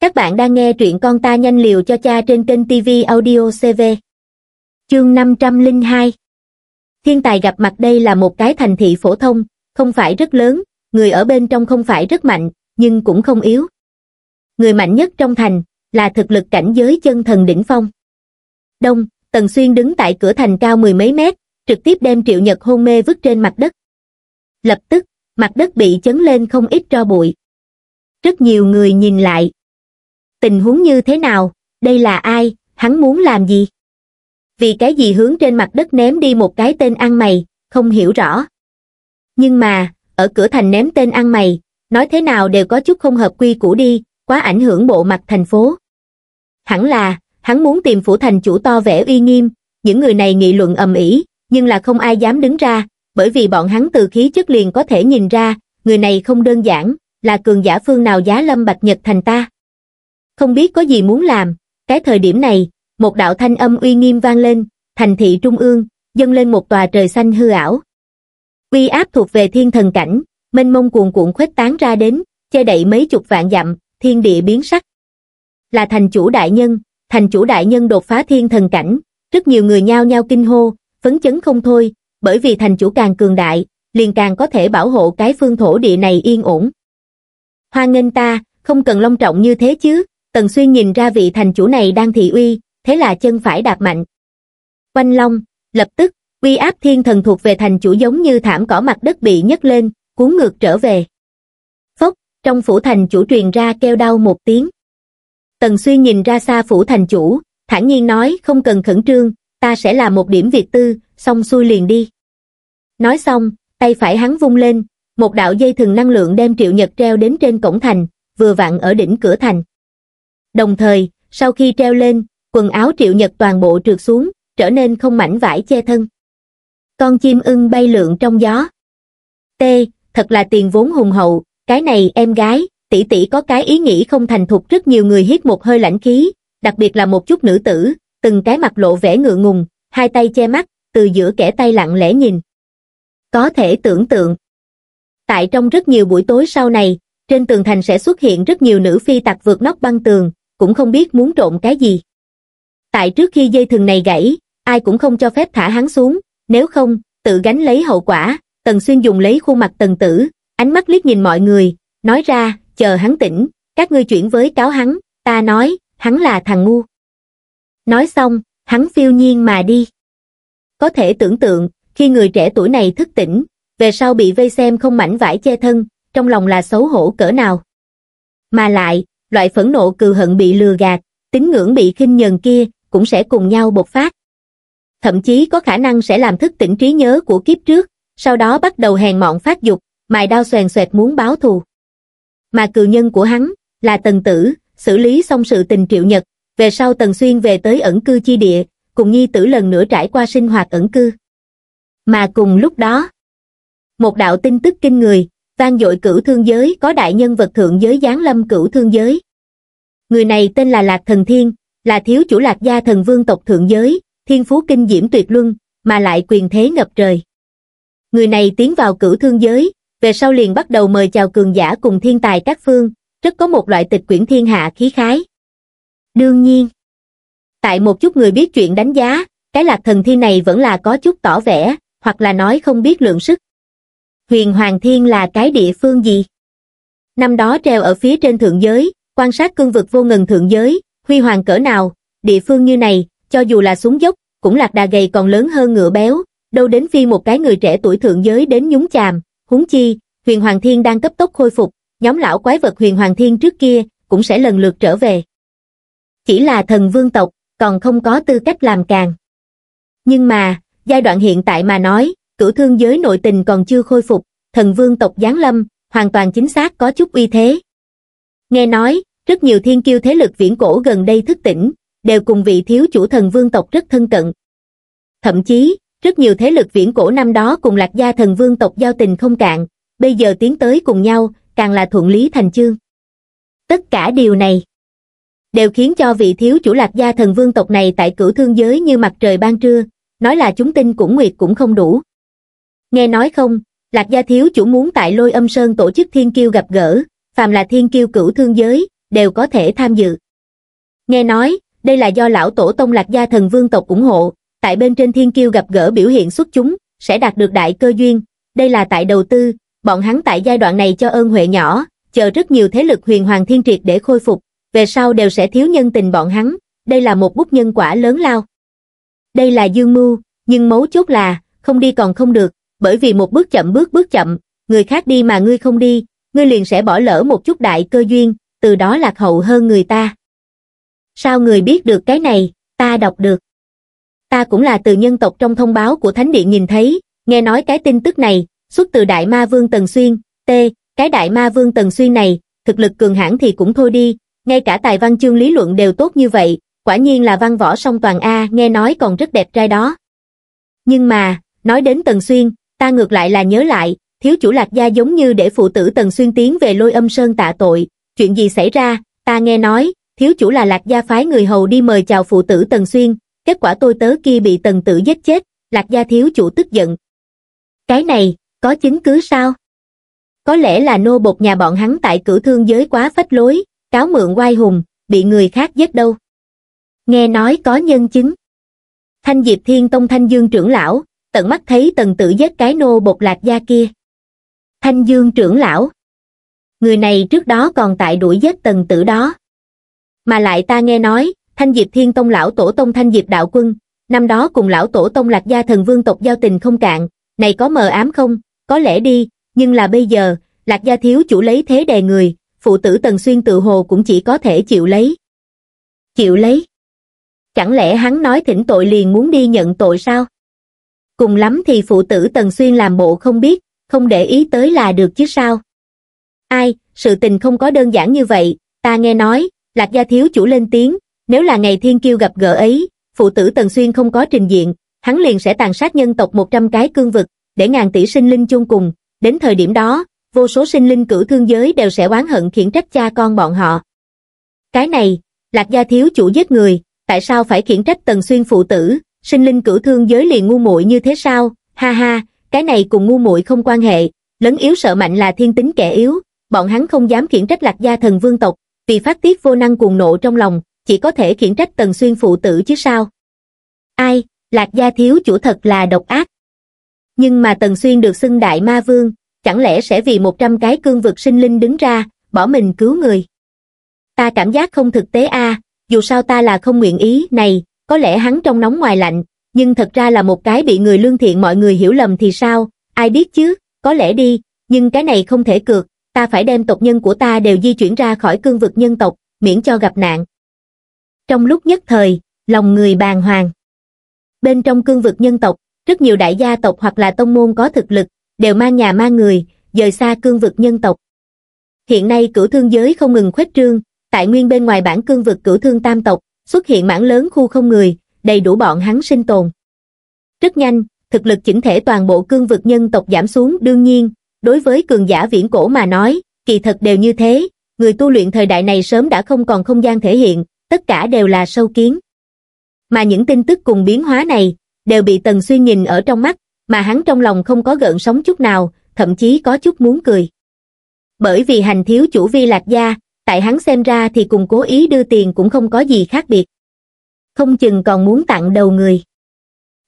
Các bạn đang nghe truyện con ta nhanh liều cho cha trên kênh TV Audio CV. Chương 502 Thiên tài gặp mặt đây là một cái thành thị phổ thông, không phải rất lớn, người ở bên trong không phải rất mạnh, nhưng cũng không yếu. Người mạnh nhất trong thành là thực lực cảnh giới chân thần đỉnh phong. Đông, Tần Xuyên đứng tại cửa thành cao mười mấy mét, trực tiếp đem triệu nhật hôn mê vứt trên mặt đất. Lập tức, mặt đất bị chấn lên không ít tro bụi. Rất nhiều người nhìn lại, tình huống như thế nào đây là ai hắn muốn làm gì vì cái gì hướng trên mặt đất ném đi một cái tên ăn mày không hiểu rõ nhưng mà ở cửa thành ném tên ăn mày nói thế nào đều có chút không hợp quy củ đi quá ảnh hưởng bộ mặt thành phố hẳn là hắn muốn tìm phủ thành chủ to vẻ uy nghiêm những người này nghị luận ầm ĩ nhưng là không ai dám đứng ra bởi vì bọn hắn từ khí chất liền có thể nhìn ra người này không đơn giản là cường giả phương nào giá lâm bạch nhật thành ta không biết có gì muốn làm. Cái thời điểm này, một đạo thanh âm uy nghiêm vang lên, thành thị trung ương, dâng lên một tòa trời xanh hư ảo. Uy áp thuộc về thiên thần cảnh, mênh mông cuồn cuộn khuếch tán ra đến, che đậy mấy chục vạn dặm, thiên địa biến sắc. Là thành chủ đại nhân, thành chủ đại nhân đột phá thiên thần cảnh, rất nhiều người nhao nhao kinh hô, phấn chấn không thôi, bởi vì thành chủ càng cường đại, liền càng có thể bảo hộ cái phương thổ địa này yên ổn. Hoa nghênh ta, không cần long trọng như thế chứ, Tần Xuyên nhìn ra vị thành chủ này đang thị uy, thế là chân phải đạp mạnh. Oanh long, lập tức, uy áp thiên thần thuộc về thành chủ giống như thảm cỏ mặt đất bị nhấc lên, cuốn ngược trở về. Phốc, trong phủ thành chủ truyền ra kêu đau một tiếng. Tần Xuyên nhìn ra xa phủ thành chủ, thản nhiên nói không cần khẩn trương, ta sẽ là một điểm việc tư, xong xuôi liền đi. Nói xong, tay phải hắn vung lên, một đạo dây thừng năng lượng đem triệu nhật treo đến trên cổng thành, vừa vặn ở đỉnh cửa thành. Đồng thời, sau khi treo lên, quần áo triệu nhật toàn bộ trượt xuống, trở nên không mảnh vải che thân. Con chim ưng bay lượn trong gió. T, thật là tiền vốn hùng hậu, cái này em gái, tỷ tỷ có cái ý nghĩ không thành thục rất nhiều người hít một hơi lãnh khí, đặc biệt là một chút nữ tử, từng cái mặt lộ vẻ ngựa ngùng, hai tay che mắt, từ giữa kẻ tay lặng lẽ nhìn. Có thể tưởng tượng. Tại trong rất nhiều buổi tối sau này, trên tường thành sẽ xuất hiện rất nhiều nữ phi tặc vượt nóc băng tường, cũng không biết muốn trộm cái gì. Tại trước khi dây thừng này gãy, ai cũng không cho phép thả hắn xuống, nếu không, tự gánh lấy hậu quả, Tần Xuyên dùng lấy khuôn mặt Tần Tử, ánh mắt liếc nhìn mọi người, nói ra, chờ hắn tỉnh, các ngươi chuyển với cáo hắn, ta nói, hắn là thằng ngu. Nói xong, hắn phiêu nhiên mà đi. Có thể tưởng tượng, khi người trẻ tuổi này thức tỉnh, về sau bị vây xem không mảnh vải che thân, trong lòng là xấu hổ cỡ nào. Mà lại, loại phẫn nộ cừu hận bị lừa gạt, tín ngưỡng bị khinh nhờn kia cũng sẽ cùng nhau bộc phát. Thậm chí có khả năng sẽ làm thức tỉnh trí nhớ của kiếp trước, sau đó bắt đầu hèn mọn phát dục, mài đao xoèn xoẹt muốn báo thù. Mà cừu nhân của hắn là Tần Tử, xử lý xong sự tình Triệu Nhật, về sau Tần Xuyên về tới ẩn cư chi địa, cùng nhi tử lần nữa trải qua sinh hoạt ẩn cư. Mà cùng lúc đó, một đạo tin tức kinh người vang dội cửu thương giới có đại nhân vật thượng giới giáng lâm cửu thương giới. Người này tên là Lạc Thần Thiên, là thiếu chủ Lạc gia thần vương tộc thượng giới, thiên phú kinh diễm tuyệt luân, mà lại quyền thế ngập trời. Người này tiến vào cửu thương giới, về sau liền bắt đầu mời chào cường giả cùng thiên tài các phương, rất có một loại tịch quyển thiên hạ khí khái. Đương nhiên, tại một chút người biết chuyện đánh giá, cái lạc thần thiên này vẫn là có chút tỏ vẻ, hoặc là nói không biết lượng sức huyền hoàng thiên là cái địa phương gì? Năm đó treo ở phía trên thượng giới, quan sát cương vực vô ngần thượng giới, huy hoàng cỡ nào, địa phương như này, cho dù là xuống dốc, cũng lạc đà gầy còn lớn hơn ngựa béo, đâu đến phi một cái người trẻ tuổi thượng giới đến nhúng chàm, húng chi, huyền hoàng thiên đang cấp tốc khôi phục, nhóm lão quái vật huyền hoàng thiên trước kia, cũng sẽ lần lượt trở về. Chỉ là thần vương tộc, còn không có tư cách làm càng. Nhưng mà, giai đoạn hiện tại mà nói, cửu thương giới nội tình còn chưa khôi phục, thần vương tộc Giáng Lâm, hoàn toàn chính xác có chút uy thế. Nghe nói, rất nhiều thiên kiêu thế lực viễn cổ gần đây thức tỉnh, đều cùng vị thiếu chủ thần vương tộc rất thân cận. Thậm chí, rất nhiều thế lực viễn cổ năm đó cùng lạc gia thần vương tộc giao tình không cạn, bây giờ tiến tới cùng nhau, càng là thuận lý thành chương. Tất cả điều này đều khiến cho vị thiếu chủ lạc gia thần vương tộc này tại cửu thương giới như mặt trời ban trưa, nói là chúng tinh cũng nguyệt cũng không đủ nghe nói không lạc gia thiếu chủ muốn tại lôi âm sơn tổ chức thiên kiêu gặp gỡ phàm là thiên kiêu cửu thương giới đều có thể tham dự nghe nói đây là do lão tổ tông lạc gia thần vương tộc ủng hộ tại bên trên thiên kiêu gặp gỡ biểu hiện xuất chúng sẽ đạt được đại cơ duyên đây là tại đầu tư bọn hắn tại giai đoạn này cho ơn huệ nhỏ chờ rất nhiều thế lực huyền hoàng thiên triệt để khôi phục về sau đều sẽ thiếu nhân tình bọn hắn đây là một bút nhân quả lớn lao đây là dương mưu nhưng mấu chốt là không đi còn không được bởi vì một bước chậm bước bước chậm, người khác đi mà ngươi không đi, ngươi liền sẽ bỏ lỡ một chút đại cơ duyên, từ đó lạc hậu hơn người ta. Sao người biết được cái này, ta đọc được. Ta cũng là từ nhân tộc trong thông báo của Thánh Điện nhìn thấy, nghe nói cái tin tức này, xuất từ Đại Ma Vương Tần Xuyên, T, cái Đại Ma Vương Tần Xuyên này, thực lực cường hãn thì cũng thôi đi, ngay cả tài văn chương lý luận đều tốt như vậy, quả nhiên là văn võ song toàn A nghe nói còn rất đẹp trai đó. Nhưng mà, nói đến Tần Xuyên, ta ngược lại là nhớ lại, thiếu chủ lạc gia giống như để phụ tử Tần Xuyên tiến về lôi âm sơn tạ tội, chuyện gì xảy ra, ta nghe nói, thiếu chủ là lạc gia phái người hầu đi mời chào phụ tử Tần Xuyên, kết quả tôi tớ kia bị Tần Tử giết chết, lạc gia thiếu chủ tức giận. Cái này, có chứng cứ sao? Có lẽ là nô bột nhà bọn hắn tại cửu thương giới quá phách lối, cáo mượn oai hùng, bị người khác giết đâu. Nghe nói có nhân chứng. Thanh Diệp Thiên Tông Thanh Dương trưởng lão, tận mắt thấy tần tử giết cái nô bột lạc gia kia. Thanh Dương trưởng lão. Người này trước đó còn tại đuổi giết tần tử đó. Mà lại ta nghe nói, Thanh Diệp Thiên Tông lão tổ tông Thanh Diệp Đạo Quân, năm đó cùng lão tổ tông lạc gia thần vương tộc giao tình không cạn, này có mờ ám không, có lẽ đi, nhưng là bây giờ, lạc gia thiếu chủ lấy thế đè người, phụ tử Tần Xuyên tự hồ cũng chỉ có thể chịu lấy. Chịu lấy? Chẳng lẽ hắn nói thỉnh tội liền muốn đi nhận tội sao? cùng lắm thì phụ tử Tần Xuyên làm bộ không biết, không để ý tới là được chứ sao. Ai, sự tình không có đơn giản như vậy, ta nghe nói, Lạc Gia Thiếu chủ lên tiếng, nếu là ngày thiên kiêu gặp gỡ ấy, phụ tử Tần Xuyên không có trình diện, hắn liền sẽ tàn sát nhân tộc 100 cái cương vực, để ngàn tỷ sinh linh chung cùng, đến thời điểm đó, vô số sinh linh cử thương giới đều sẽ oán hận khiển trách cha con bọn họ. Cái này, Lạc Gia Thiếu chủ giết người, tại sao phải khiển trách Tần Xuyên phụ tử, sinh linh cửu thương giới liền ngu muội như thế sao, ha ha, cái này cùng ngu muội không quan hệ, lấn yếu sợ mạnh là thiên tính kẻ yếu, bọn hắn không dám khiển trách lạc gia thần vương tộc, vì phát tiết vô năng cuồng nộ trong lòng, chỉ có thể khiển trách tần xuyên phụ tử chứ sao. Ai, lạc gia thiếu chủ thật là độc ác. Nhưng mà tần xuyên được xưng đại ma vương, chẳng lẽ sẽ vì 100 cái cương vực sinh linh đứng ra, bỏ mình cứu người. Ta cảm giác không thực tế a à, dù sao ta là không nguyện ý, này, có lẽ hắn trong nóng ngoài lạnh, nhưng thật ra là một cái bị người lương thiện mọi người hiểu lầm thì sao, ai biết chứ, có lẽ đi, nhưng cái này không thể cược, ta phải đem tộc nhân của ta đều di chuyển ra khỏi cương vực nhân tộc, miễn cho gặp nạn. Trong lúc nhất thời, lòng người bàn hoàng. Bên trong cương vực nhân tộc, rất nhiều đại gia tộc hoặc là tông môn có thực lực, đều mang nhà mang người, rời xa cương vực nhân tộc. Hiện nay cửu thương giới không ngừng khuếch trương, tại nguyên bên ngoài bản cương vực cửu thương tam tộc, xuất hiện mảng lớn khu không người, đầy đủ bọn hắn sinh tồn. Rất nhanh, thực lực chỉnh thể toàn bộ cương vực nhân tộc giảm xuống đương nhiên, đối với cường giả viễn cổ mà nói, kỳ thật đều như thế, người tu luyện thời đại này sớm đã không còn không gian thể hiện, tất cả đều là sâu kiến. Mà những tin tức cùng biến hóa này, đều bị Tần suy nhìn ở trong mắt, mà hắn trong lòng không có gợn sóng chút nào, thậm chí có chút muốn cười. Bởi vì hành thiếu chủ vi lạc gia, tại hắn xem ra thì cùng cố ý đưa tiền cũng không có gì khác biệt. Không chừng còn muốn tặng đầu người.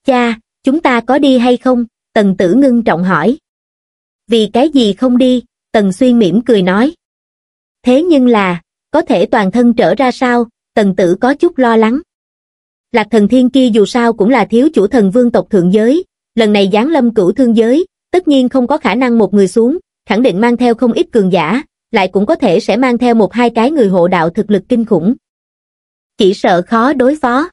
Cha, chúng ta có đi hay không? Tần tử ngưng trọng hỏi. Vì cái gì không đi? Tần xuyên mỉm cười nói. Thế nhưng là, có thể toàn thân trở ra sao? Tần tử có chút lo lắng. Lạc thần thiên kia dù sao cũng là thiếu chủ thần vương tộc thượng giới, lần này giáng lâm cửu thương giới, tất nhiên không có khả năng một người xuống, khẳng định mang theo không ít cường giả, lại cũng có thể sẽ mang theo một hai cái người hộ đạo thực lực kinh khủng. Chỉ sợ khó đối phó.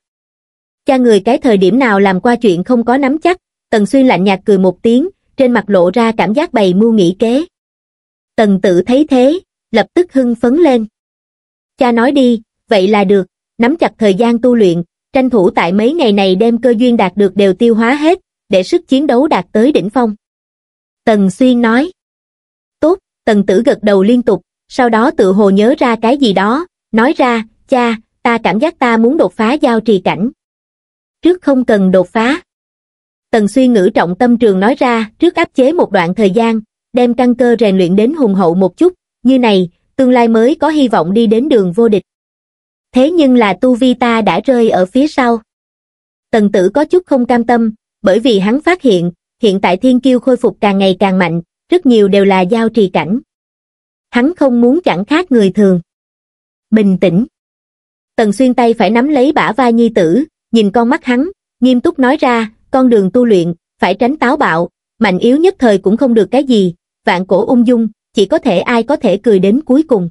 Cha người cái thời điểm nào làm qua chuyện không có nắm chắc, Tần Xuyên lạnh nhạt cười một tiếng, trên mặt lộ ra cảm giác bày mưu nghĩ kế. Tần tự thấy thế, lập tức hưng phấn lên. Cha nói đi, vậy là được, nắm chặt thời gian tu luyện, tranh thủ tại mấy ngày này đem cơ duyên đạt được đều tiêu hóa hết, để sức chiến đấu đạt tới đỉnh phong. Tần Xuyên nói tần tử gật đầu liên tục, sau đó tự hồ nhớ ra cái gì đó, nói ra, cha, ta cảm giác ta muốn đột phá giao trì cảnh. Trước không cần đột phá. Tần suy ngữ trọng tâm trường nói ra, trước áp chế một đoạn thời gian, đem căn cơ rèn luyện đến hùng hậu một chút, như này, tương lai mới có hy vọng đi đến đường vô địch. Thế nhưng là tu vi ta đã rơi ở phía sau. Tần tử có chút không cam tâm, bởi vì hắn phát hiện, hiện tại thiên kiêu khôi phục càng ngày càng mạnh, rất nhiều đều là giao trì cảnh. Hắn không muốn chẳng khác người thường. Bình tĩnh. Tần xuyên tay phải nắm lấy bả vai nhi tử, nhìn con mắt hắn, nghiêm túc nói ra, con đường tu luyện, phải tránh táo bạo, mạnh yếu nhất thời cũng không được cái gì, vạn cổ ung dung, chỉ có thể ai có thể cười đến cuối cùng.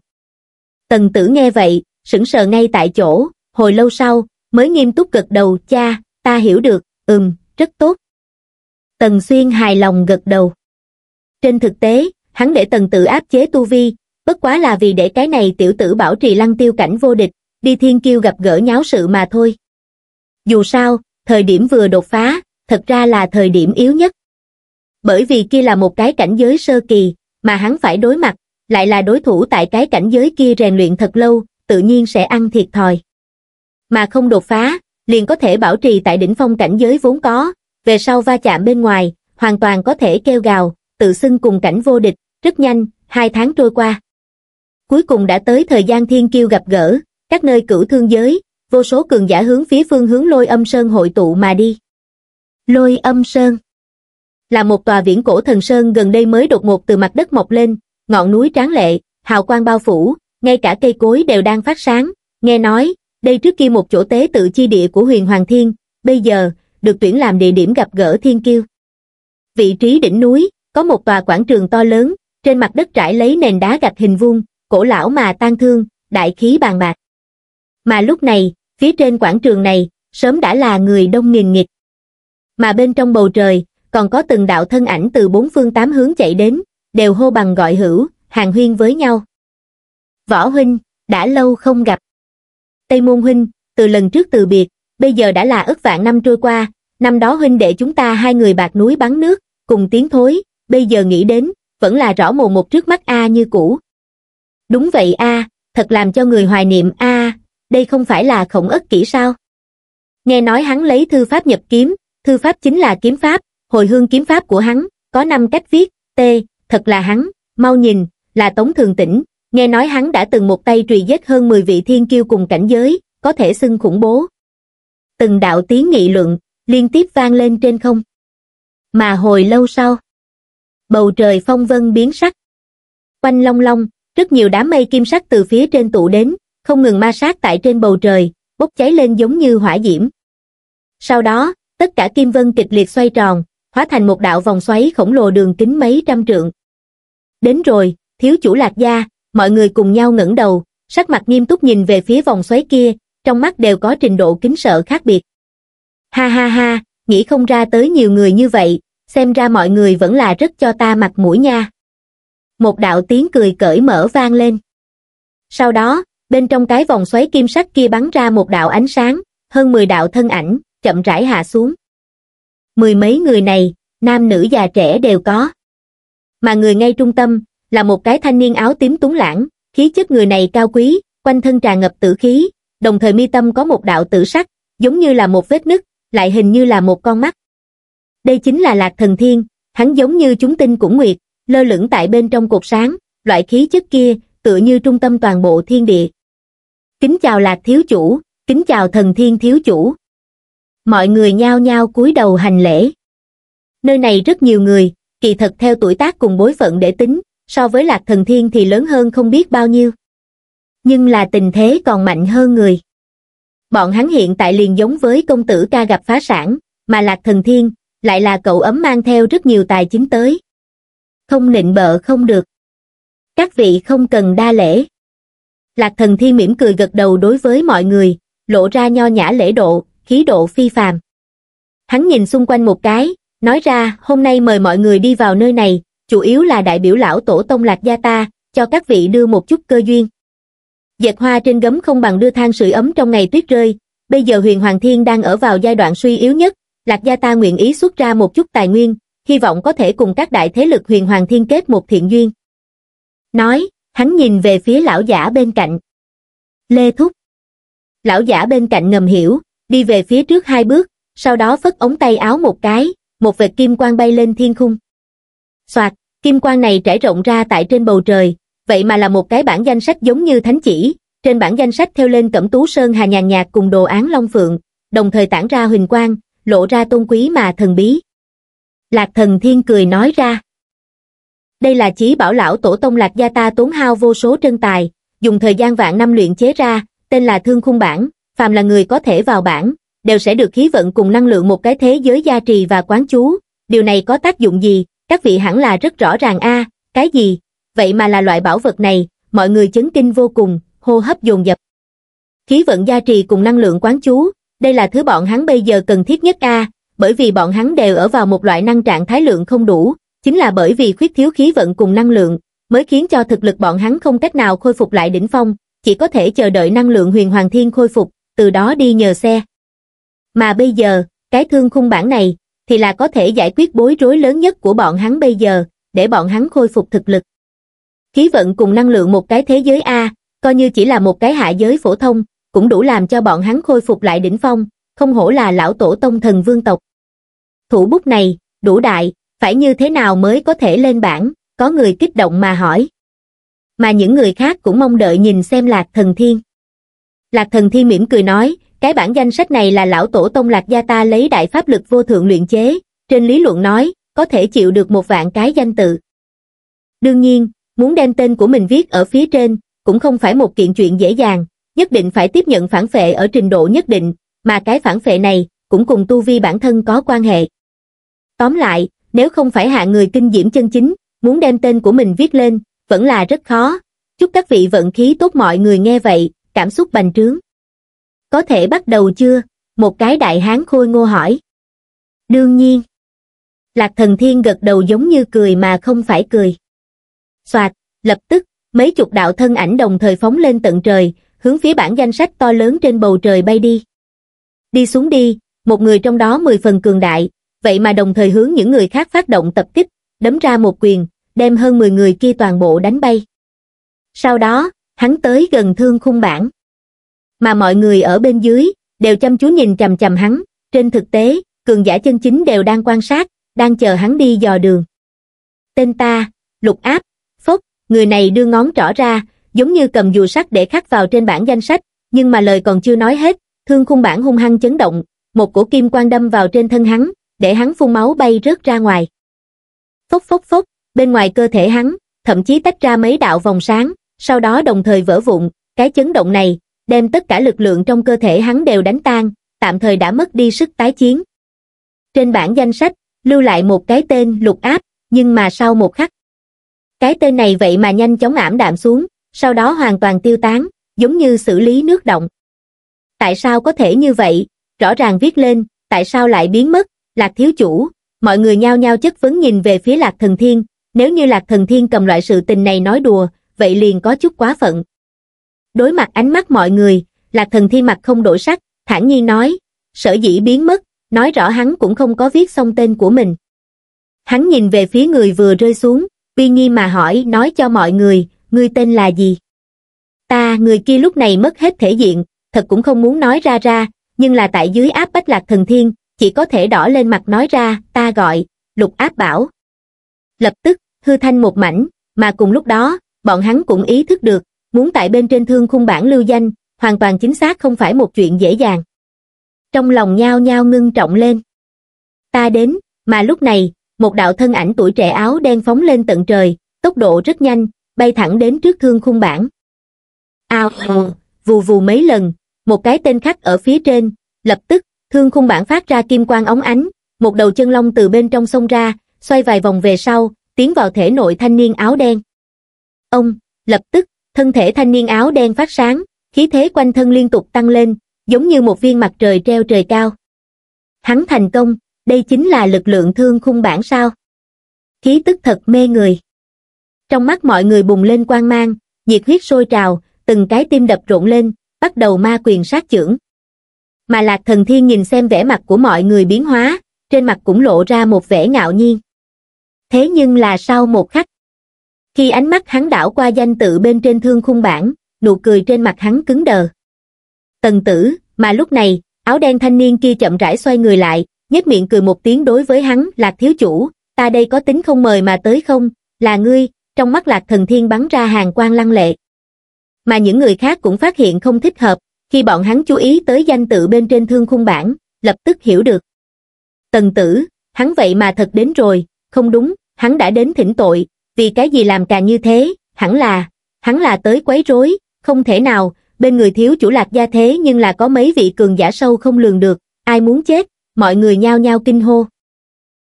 Tần tử nghe vậy, sững sờ ngay tại chỗ, hồi lâu sau, mới nghiêm túc gật đầu, cha, ta hiểu được, ừm, rất tốt. Tần xuyên hài lòng gật đầu trên thực tế hắn để tần tự áp chế tu vi bất quá là vì để cái này tiểu tử bảo trì lăng tiêu cảnh vô địch đi thiên kiêu gặp gỡ nháo sự mà thôi dù sao thời điểm vừa đột phá thật ra là thời điểm yếu nhất bởi vì kia là một cái cảnh giới sơ kỳ mà hắn phải đối mặt lại là đối thủ tại cái cảnh giới kia rèn luyện thật lâu tự nhiên sẽ ăn thiệt thòi mà không đột phá liền có thể bảo trì tại đỉnh phong cảnh giới vốn có về sau va chạm bên ngoài hoàn toàn có thể kêu gào tự xưng cùng cảnh vô địch, rất nhanh, hai tháng trôi qua. Cuối cùng đã tới thời gian thiên kiêu gặp gỡ, các nơi cửu thương giới, vô số cường giả hướng phía phương hướng lôi âm sơn hội tụ mà đi. Lôi âm sơn là một tòa viễn cổ thần sơn gần đây mới đột ngột từ mặt đất mọc lên, ngọn núi tráng lệ, hào quang bao phủ, ngay cả cây cối đều đang phát sáng, nghe nói, đây trước kia một chỗ tế tự chi địa của huyền hoàng thiên, bây giờ, được tuyển làm địa điểm gặp gỡ thiên kiêu. Vị trí đỉnh núi, có một tòa quảng trường to lớn, trên mặt đất trải lấy nền đá gạch hình vuông, cổ lão mà tan thương, đại khí bàn bạc. Mà lúc này, phía trên quảng trường này, sớm đã là người đông nghìn nghịch. Mà bên trong bầu trời, còn có từng đạo thân ảnh từ bốn phương tám hướng chạy đến, đều hô bằng gọi hữu, hàng huyên với nhau. Võ huynh, đã lâu không gặp. Tây môn huynh, từ lần trước từ biệt, bây giờ đã là ức vạn năm trôi qua, năm đó huynh đệ chúng ta hai người bạc núi bắn nước, cùng tiếng thối, bây giờ nghĩ đến, vẫn là rõ mồ một trước mắt A như cũ. Đúng vậy A, thật làm cho người hoài niệm A, đây không phải là khổng ất kỹ sao? Nghe nói hắn lấy thư pháp nhập kiếm, thư pháp chính là kiếm pháp, hồi hương kiếm pháp của hắn, có năm cách viết, T, thật là hắn, mau nhìn, là Tống Thường Tĩnh, nghe nói hắn đã từng một tay trùy giết hơn 10 vị thiên kiêu cùng cảnh giới, có thể xưng khủng bố. Từng đạo tiếng nghị luận, liên tiếp vang lên trên không. Mà hồi lâu sau, bầu trời phong vân biến sắc. Quanh long long, rất nhiều đám mây kim sắc từ phía trên tụ đến, không ngừng ma sát tại trên bầu trời, bốc cháy lên giống như hỏa diễm. Sau đó, tất cả kim vân kịch liệt xoay tròn, hóa thành một đạo vòng xoáy khổng lồ đường kính mấy trăm trượng. Đến rồi, thiếu chủ lạc gia, mọi người cùng nhau ngẩng đầu, sắc mặt nghiêm túc nhìn về phía vòng xoáy kia, trong mắt đều có trình độ kính sợ khác biệt. Ha ha ha, nghĩ không ra tới nhiều người như vậy, xem ra mọi người vẫn là rất cho ta mặt mũi nha một đạo tiếng cười cởi mở vang lên sau đó bên trong cái vòng xoáy kim sắc kia bắn ra một đạo ánh sáng hơn mười đạo thân ảnh chậm rãi hạ xuống mười mấy người này nam nữ già trẻ đều có mà người ngay trung tâm là một cái thanh niên áo tím túng lãng khí chất người này cao quý quanh thân tràn ngập tử khí đồng thời mi tâm có một đạo tử sắc giống như là một vết nứt lại hình như là một con mắt đây chính là lạc thần thiên, hắn giống như chúng tinh cũng nguyệt, lơ lửng tại bên trong cột sáng, loại khí chất kia, tựa như trung tâm toàn bộ thiên địa. Kính chào lạc thiếu chủ, kính chào thần thiên thiếu chủ. Mọi người nhao nhao cúi đầu hành lễ. Nơi này rất nhiều người, kỳ thật theo tuổi tác cùng bối phận để tính, so với lạc thần thiên thì lớn hơn không biết bao nhiêu. Nhưng là tình thế còn mạnh hơn người. Bọn hắn hiện tại liền giống với công tử ca gặp phá sản, mà lạc thần thiên, lại là cậu ấm mang theo rất nhiều tài chính tới. Không nịnh bợ không được. Các vị không cần đa lễ. Lạc thần thiên mỉm cười gật đầu đối với mọi người, lộ ra nho nhã lễ độ, khí độ phi phàm. Hắn nhìn xung quanh một cái, nói ra hôm nay mời mọi người đi vào nơi này, chủ yếu là đại biểu lão tổ tông lạc gia ta, cho các vị đưa một chút cơ duyên. Dệt hoa trên gấm không bằng đưa than sưởi ấm trong ngày tuyết rơi, bây giờ huyền hoàng thiên đang ở vào giai đoạn suy yếu nhất, lạc gia ta nguyện ý xuất ra một chút tài nguyên, hy vọng có thể cùng các đại thế lực huyền hoàng thiên kết một thiện duyên. Nói, hắn nhìn về phía lão giả bên cạnh. Lê Thúc. Lão giả bên cạnh ngầm hiểu, đi về phía trước hai bước, sau đó phất ống tay áo một cái, một vệt kim quang bay lên thiên khung. Soạt, kim quang này trải rộng ra tại trên bầu trời, vậy mà là một cái bản danh sách giống như thánh chỉ, trên bản danh sách theo lên Cẩm Tú Sơn Hà nhàn nhạt cùng đồ án Long Phượng, đồng thời tản ra huỳnh quang, lộ ra tôn quý mà thần bí. Lạc thần thiên cười nói ra. Đây là chí bảo lão tổ tông lạc gia ta tốn hao vô số trân tài, dùng thời gian vạn năm luyện chế ra, tên là thương khung bản, phàm là người có thể vào bản, đều sẽ được khí vận cùng năng lượng một cái thế giới gia trì và quán chú. Điều này có tác dụng gì, các vị hẳn là rất rõ ràng a cái gì, vậy mà là loại bảo vật này, mọi người chấn kinh vô cùng, hô hấp dồn dập. Khí vận gia trì cùng năng lượng quán chú, đây là thứ bọn hắn bây giờ cần thiết nhất a, bởi vì bọn hắn đều ở vào một loại năng trạng thái lượng không đủ, chính là bởi vì khuyết thiếu khí vận cùng năng lượng, mới khiến cho thực lực bọn hắn không cách nào khôi phục lại đỉnh phong, chỉ có thể chờ đợi năng lượng huyền hoàng thiên khôi phục, từ đó đi nhờ xe. Mà bây giờ, cái thương khung bản này, thì là có thể giải quyết bối rối lớn nhất của bọn hắn bây giờ, để bọn hắn khôi phục thực lực. Khí vận cùng năng lượng một cái thế giới A, coi như chỉ là một cái hạ giới phổ thông, cũng đủ làm cho bọn hắn khôi phục lại đỉnh phong, không hổ là lão tổ tông thần vương tộc. Thủ bút này, đủ đại, phải như thế nào mới có thể lên bảng, có người kích động mà hỏi. Mà những người khác cũng mong đợi nhìn xem Lạc Thần Thiên. Lạc Thần Thiên mỉm cười nói, cái bản danh sách này là lão tổ tông Lạc Gia ta lấy đại pháp lực vô thượng luyện chế, trên lý luận nói, có thể chịu được một vạn cái danh tự. Đương nhiên, muốn đem tên của mình viết ở phía trên, cũng không phải một kiện chuyện dễ dàng, nhất định phải tiếp nhận phản phệ ở trình độ nhất định, mà cái phản phệ này cũng cùng tu vi bản thân có quan hệ. Tóm lại, nếu không phải hạ người kinh diễm chân chính, muốn đem tên của mình viết lên, vẫn là rất khó. Chúc các vị vận khí tốt mọi người nghe vậy, cảm xúc bành trướng. Có thể bắt đầu chưa? Một cái đại hán khôi ngô hỏi. Đương nhiên. Lạc thần thiên gật đầu giống như cười mà không phải cười. Xoạt, lập tức, mấy chục đạo thân ảnh đồng thời phóng lên tận trời, hướng phía bản danh sách to lớn trên bầu trời bay đi. Đi xuống đi, một người trong đó mười phần cường đại, vậy mà đồng thời hướng những người khác phát động tập kích, đấm ra một quyền, đem hơn mười người kia toàn bộ đánh bay. Sau đó, hắn tới gần thương khung bản. Mà mọi người ở bên dưới, đều chăm chú nhìn chầm chầm hắn, trên thực tế, cường giả chân chính đều đang quan sát, đang chờ hắn đi dò đường. Tên ta, lục áp, phốc, người này đưa ngón trỏ ra, giống như cầm dù sắt để khắc vào trên bản danh sách, nhưng mà lời còn chưa nói hết, thương khung bản hung hăng chấn động, một cổ kim quang đâm vào trên thân hắn, để hắn phun máu bay rớt ra ngoài. Phốc phốc phốc, bên ngoài cơ thể hắn, thậm chí tách ra mấy đạo vòng sáng, sau đó đồng thời vỡ vụn, cái chấn động này, đem tất cả lực lượng trong cơ thể hắn đều đánh tan, tạm thời đã mất đi sức tái chiến. Trên bản danh sách, lưu lại một cái tên lục áp, nhưng mà sau một khắc. Cái tên này vậy mà nhanh chóng ảm đạm xuống, sau đó hoàn toàn tiêu tán, giống như xử lý nước động. Tại sao có thể như vậy? Rõ ràng viết lên, tại sao lại biến mất? Lạc thiếu chủ, mọi người nhao nhao chất vấn nhìn về phía Lạc Thần Thiên, nếu như Lạc Thần Thiên cầm loại sự tình này nói đùa, vậy liền có chút quá phận. Đối mặt ánh mắt mọi người, Lạc Thần Thiên mặt không đổi sắc, thản nhiên nói, sở dĩ biến mất, nói rõ hắn cũng không có viết xong tên của mình. Hắn nhìn về phía người vừa rơi xuống, uy nghi mà hỏi nói cho mọi người, ngươi tên là gì ta người kia lúc này mất hết thể diện thật cũng không muốn nói ra ra nhưng là tại dưới áp bách lạc thần thiên chỉ có thể đỏ lên mặt nói ra ta gọi lục áp bảo lập tức hư thanh một mảnh mà cùng lúc đó bọn hắn cũng ý thức được muốn tại bên trên thương khung bản lưu danh hoàn toàn chính xác không phải một chuyện dễ dàng trong lòng nhao nhao ngưng trọng lên ta đến mà lúc này một đạo thân ảnh tuổi trẻ áo đen phóng lên tận trời tốc độ rất nhanh bay thẳng đến trước thương khung bản, Ao, vù vù mấy lần, một cái tên khắc ở phía trên, lập tức, thương khung bản phát ra kim quang óng ánh, một đầu chân long từ bên trong sông ra, xoay vài vòng về sau, tiến vào thể nội thanh niên áo đen. Ông, lập tức, thân thể thanh niên áo đen phát sáng, khí thế quanh thân liên tục tăng lên, giống như một viên mặt trời treo trời cao. Hắn thành công, đây chính là lực lượng thương khung bản sao. Khí tức thật mê người trong mắt mọi người bùng lên quang mang nhiệt huyết sôi trào từng cái tim đập rộn lên bắt đầu ma quyền sát chưởng mà lạc thần thiên nhìn xem vẻ mặt của mọi người biến hóa trên mặt cũng lộ ra một vẻ ngạo nhiên thế nhưng là sau một khắc khi ánh mắt hắn đảo qua danh tự bên trên thương khung bản nụ cười trên mặt hắn cứng đờ tần tử mà lúc này áo đen thanh niên kia chậm rãi xoay người lại nhếch miệng cười một tiếng đối với hắn lạc thiếu chủ ta đây có tính không mời mà tới không là ngươi trong mắt lạc thần thiên bắn ra hàng quan lăng lệ. Mà những người khác cũng phát hiện không thích hợp, khi bọn hắn chú ý tới danh tự bên trên thương khung bản, lập tức hiểu được. Tần tử, hắn vậy mà thật đến rồi, không đúng, hắn đã đến thỉnh tội, vì cái gì làm cà như thế, hẳn là, hắn là tới quấy rối, không thể nào, bên người thiếu chủ lạc gia thế nhưng là có mấy vị cường giả sâu không lường được, ai muốn chết, mọi người nhao nhao kinh hô.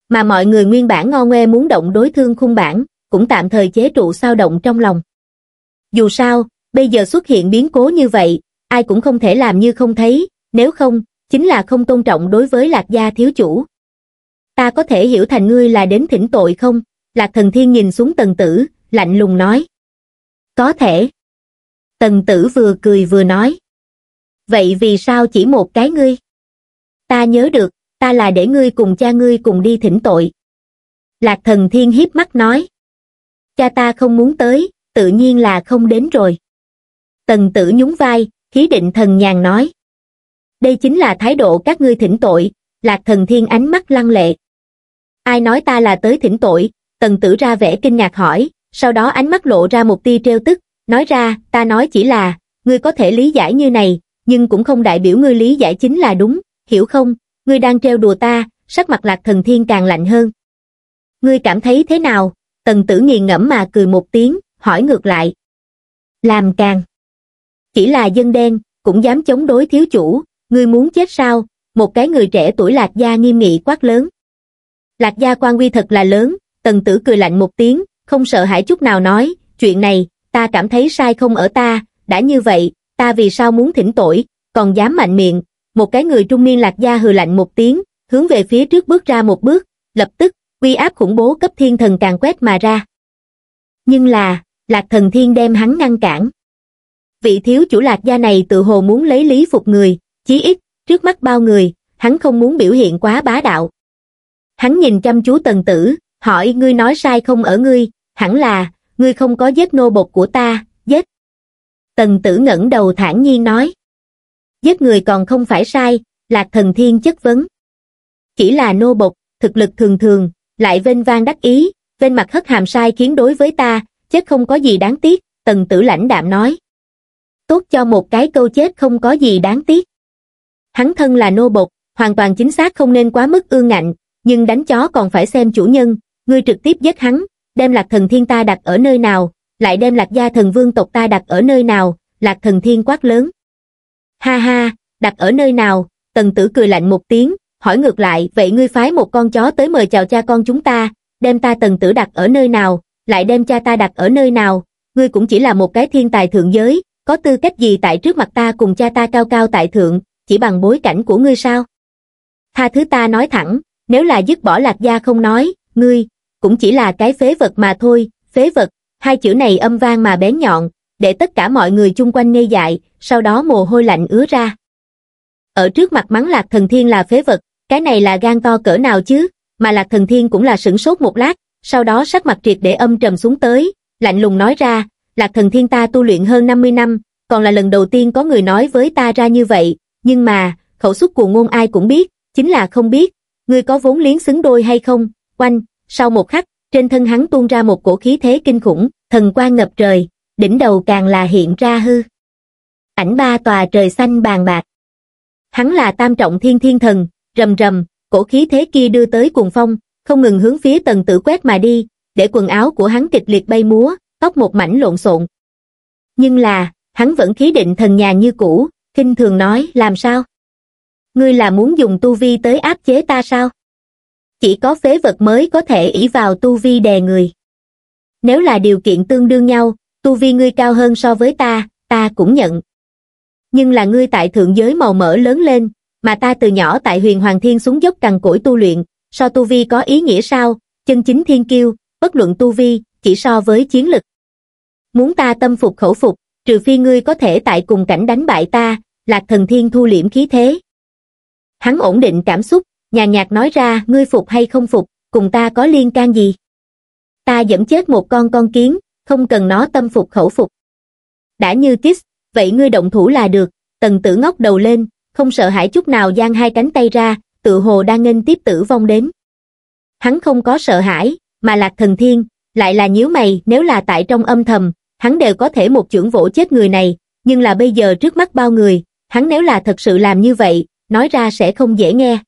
Mà mọi người nguyên bản ngon ngoe muốn động đối thương khung bản, cũng tạm thời chế trụ sao động trong lòng. Dù sao, bây giờ xuất hiện biến cố như vậy, ai cũng không thể làm như không thấy, nếu không, chính là không tôn trọng đối với lạc gia thiếu chủ. Ta có thể hiểu thành ngươi là đến thỉnh tội không? Lạc thần thiên nhìn xuống tần tử, lạnh lùng nói. Có thể. Tần tử vừa cười vừa nói. Vậy vì sao chỉ một cái ngươi? Ta nhớ được, ta là để ngươi cùng cha ngươi cùng đi thỉnh tội. Lạc thần thiên hiếp mắt nói cha ta không muốn tới, tự nhiên là không đến rồi. Tần tử nhún vai, khí định thần nhàn nói. Đây chính là thái độ các ngươi thỉnh tội, lạc thần thiên ánh mắt lăng lệ. Ai nói ta là tới thỉnh tội, tần tử ra vẻ kinh ngạc hỏi, sau đó ánh mắt lộ ra một tia treo tức, nói ra, ta nói chỉ là, ngươi có thể lý giải như này, nhưng cũng không đại biểu ngươi lý giải chính là đúng, hiểu không, ngươi đang treo đùa ta, sắc mặt lạc thần thiên càng lạnh hơn. Ngươi cảm thấy thế nào? tần tử nghiền ngẫm mà cười một tiếng hỏi ngược lại làm càng chỉ là dân đen cũng dám chống đối thiếu chủ ngươi muốn chết sao một cái người trẻ tuổi lạc gia nghiêm nghị quát lớn lạc gia quan uy thật là lớn tần tử cười lạnh một tiếng không sợ hãi chút nào nói chuyện này ta cảm thấy sai không ở ta đã như vậy ta vì sao muốn thỉnh tội còn dám mạnh miệng một cái người trung niên lạc gia hừ lạnh một tiếng hướng về phía trước bước ra một bước lập tức uy áp khủng bố cấp thiên thần càng quét mà ra nhưng là lạc thần thiên đem hắn ngăn cản vị thiếu chủ lạc gia này tự hồ muốn lấy lý phục người chí ít trước mắt bao người hắn không muốn biểu hiện quá bá đạo hắn nhìn chăm chú tần tử hỏi ngươi nói sai không ở ngươi hẳn là ngươi không có giết nô bột của ta giết tần tử ngẩng đầu thản nhiên nói giết người còn không phải sai lạc thần thiên chất vấn chỉ là nô bột thực lực thường thường lại vênh vang đắc ý, vênh mặt hất hàm sai khiến đối với ta, chết không có gì đáng tiếc, tần tử lãnh đạm nói. Tốt cho một cái câu chết không có gì đáng tiếc. Hắn thân là nô bộc, hoàn toàn chính xác không nên quá mức ương ngạnh, nhưng đánh chó còn phải xem chủ nhân, ngươi trực tiếp giết hắn, đem lạc thần thiên ta đặt ở nơi nào, lại đem lạc gia thần vương tộc ta đặt ở nơi nào, lạc thần thiên quát lớn. Ha ha, đặt ở nơi nào, tần tử cười lạnh một tiếng, hỏi ngược lại vậy ngươi phái một con chó tới mời chào cha con chúng ta, đem ta tần tử đặt ở nơi nào, lại đem cha ta đặt ở nơi nào, ngươi cũng chỉ là một cái thiên tài thượng giới, có tư cách gì tại trước mặt ta cùng cha ta cao cao tại thượng, chỉ bằng bối cảnh của ngươi sao? Tha thứ ta nói thẳng, nếu là dứt bỏ lạc gia không nói, ngươi, cũng chỉ là cái phế vật mà thôi, phế vật, hai chữ này âm vang mà bén nhọn, để tất cả mọi người chung quanh ngây dại, sau đó mồ hôi lạnh ứa ra. Ở trước mặt mắng lạc thần thiên là phế vật, cái này là gan to cỡ nào chứ, mà Lạc Thần Thiên cũng là sửng sốt một lát, sau đó sắc mặt triệt để âm trầm xuống tới, lạnh lùng nói ra, Lạc Thần Thiên ta tu luyện hơn 50 năm, còn là lần đầu tiên có người nói với ta ra như vậy, nhưng mà, khẩu xuất cuồng ngôn ai cũng biết, chính là không biết, ngươi có vốn liếng xứng đôi hay không, Quanh sau một khắc, trên thân hắn tuôn ra một cổ khí thế kinh khủng, thần quang ngập trời, đỉnh đầu càng là hiện ra hư. Ảnh ba tòa trời xanh bàn bạc. Hắn là tam trọng thiên thiên thần, rầm rầm, cổ khí thế kia đưa tới cuồng phong, không ngừng hướng phía tần tử quét mà đi, để quần áo của hắn kịch liệt bay múa, tóc một mảnh lộn xộn. Nhưng là, hắn vẫn khí định thần nhà như cũ, kinh thường nói làm sao? Ngươi là muốn dùng tu vi tới áp chế ta sao? Chỉ có phế vật mới có thể ỷ vào tu vi đè người. Nếu là điều kiện tương đương nhau, tu vi ngươi cao hơn so với ta, ta cũng nhận. Nhưng là ngươi tại thượng giới màu mỡ lớn lên, mà ta từ nhỏ tại huyền hoàng thiên xuống dốc cằn cỗi tu luyện, so tu vi có ý nghĩa sao, chân chính thiên kiêu, bất luận tu vi, chỉ so với chiến lực. Muốn ta tâm phục khẩu phục, trừ phi ngươi có thể tại cùng cảnh đánh bại ta, lạc thần thiên thu liễm khí thế. Hắn ổn định cảm xúc, nhàn nhạt nói ra ngươi phục hay không phục, cùng ta có liên can gì. Ta dẫm chết một con con kiến, không cần nó tâm phục khẩu phục. Đã như kiss, vậy ngươi động thủ là được, tần tử ngóc đầu lên, không sợ hãi chút nào giang hai cánh tay ra, tự hồ đang nghênh tiếp tử vong đến. Hắn không có sợ hãi, mà lạc thần thiên, lại là nhíu mày nếu là tại trong âm thầm, hắn đều có thể một chưởng vỗ chết người này, nhưng là bây giờ trước mắt bao người, hắn nếu là thật sự làm như vậy, nói ra sẽ không dễ nghe.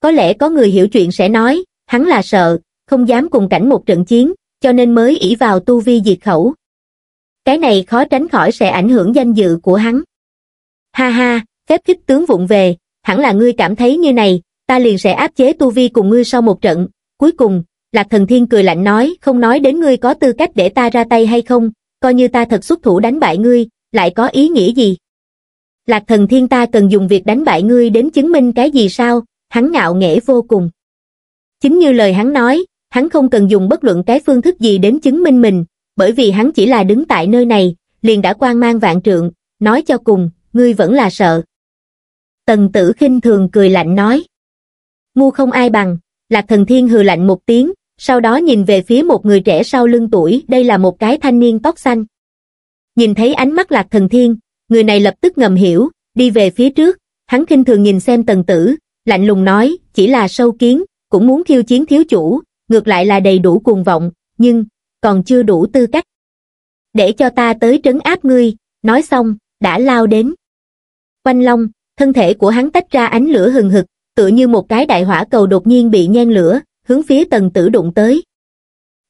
Có lẽ có người hiểu chuyện sẽ nói, hắn là sợ, không dám cùng cảnh một trận chiến, cho nên mới ỷ vào tu vi diệt khẩu. Cái này khó tránh khỏi sẽ ảnh hưởng danh dự của hắn. Ha ha, phép khích tướng vụng về, hẳn là ngươi cảm thấy như này, ta liền sẽ áp chế tu vi cùng ngươi sau một trận. Cuối cùng, Lạc Thần Thiên cười lạnh nói, không nói đến ngươi có tư cách để ta ra tay hay không, coi như ta thật xuất thủ đánh bại ngươi, lại có ý nghĩa gì? Lạc Thần Thiên ta cần dùng việc đánh bại ngươi đến chứng minh cái gì sao? Hắn ngạo nghễ vô cùng. Chính như lời hắn nói, hắn không cần dùng bất luận cái phương thức gì đến chứng minh mình, bởi vì hắn chỉ là đứng tại nơi này, liền đã quan mang vạn trượng, nói cho cùng, ngươi vẫn là sợ, Tần tử khinh thường cười lạnh nói. Ngu không ai bằng, Lạc Thần Thiên hừ lạnh một tiếng, sau đó nhìn về phía một người trẻ sau lưng tuổi, đây là một cái thanh niên tóc xanh. Nhìn thấy ánh mắt Lạc Thần Thiên, người này lập tức ngầm hiểu, đi về phía trước, hắn khinh thường nhìn xem tần tử, lạnh lùng nói, chỉ là sâu kiến, cũng muốn thiêu chiến thiếu chủ, ngược lại là đầy đủ cuồng vọng, nhưng, còn chưa đủ tư cách. Để cho ta tới trấn áp ngươi, nói xong, đã lao đến. Quanh Long, thân thể của hắn tách ra ánh lửa hừng hực, tựa như một cái đại hỏa cầu đột nhiên bị nhen lửa, hướng phía tần tử đụng tới.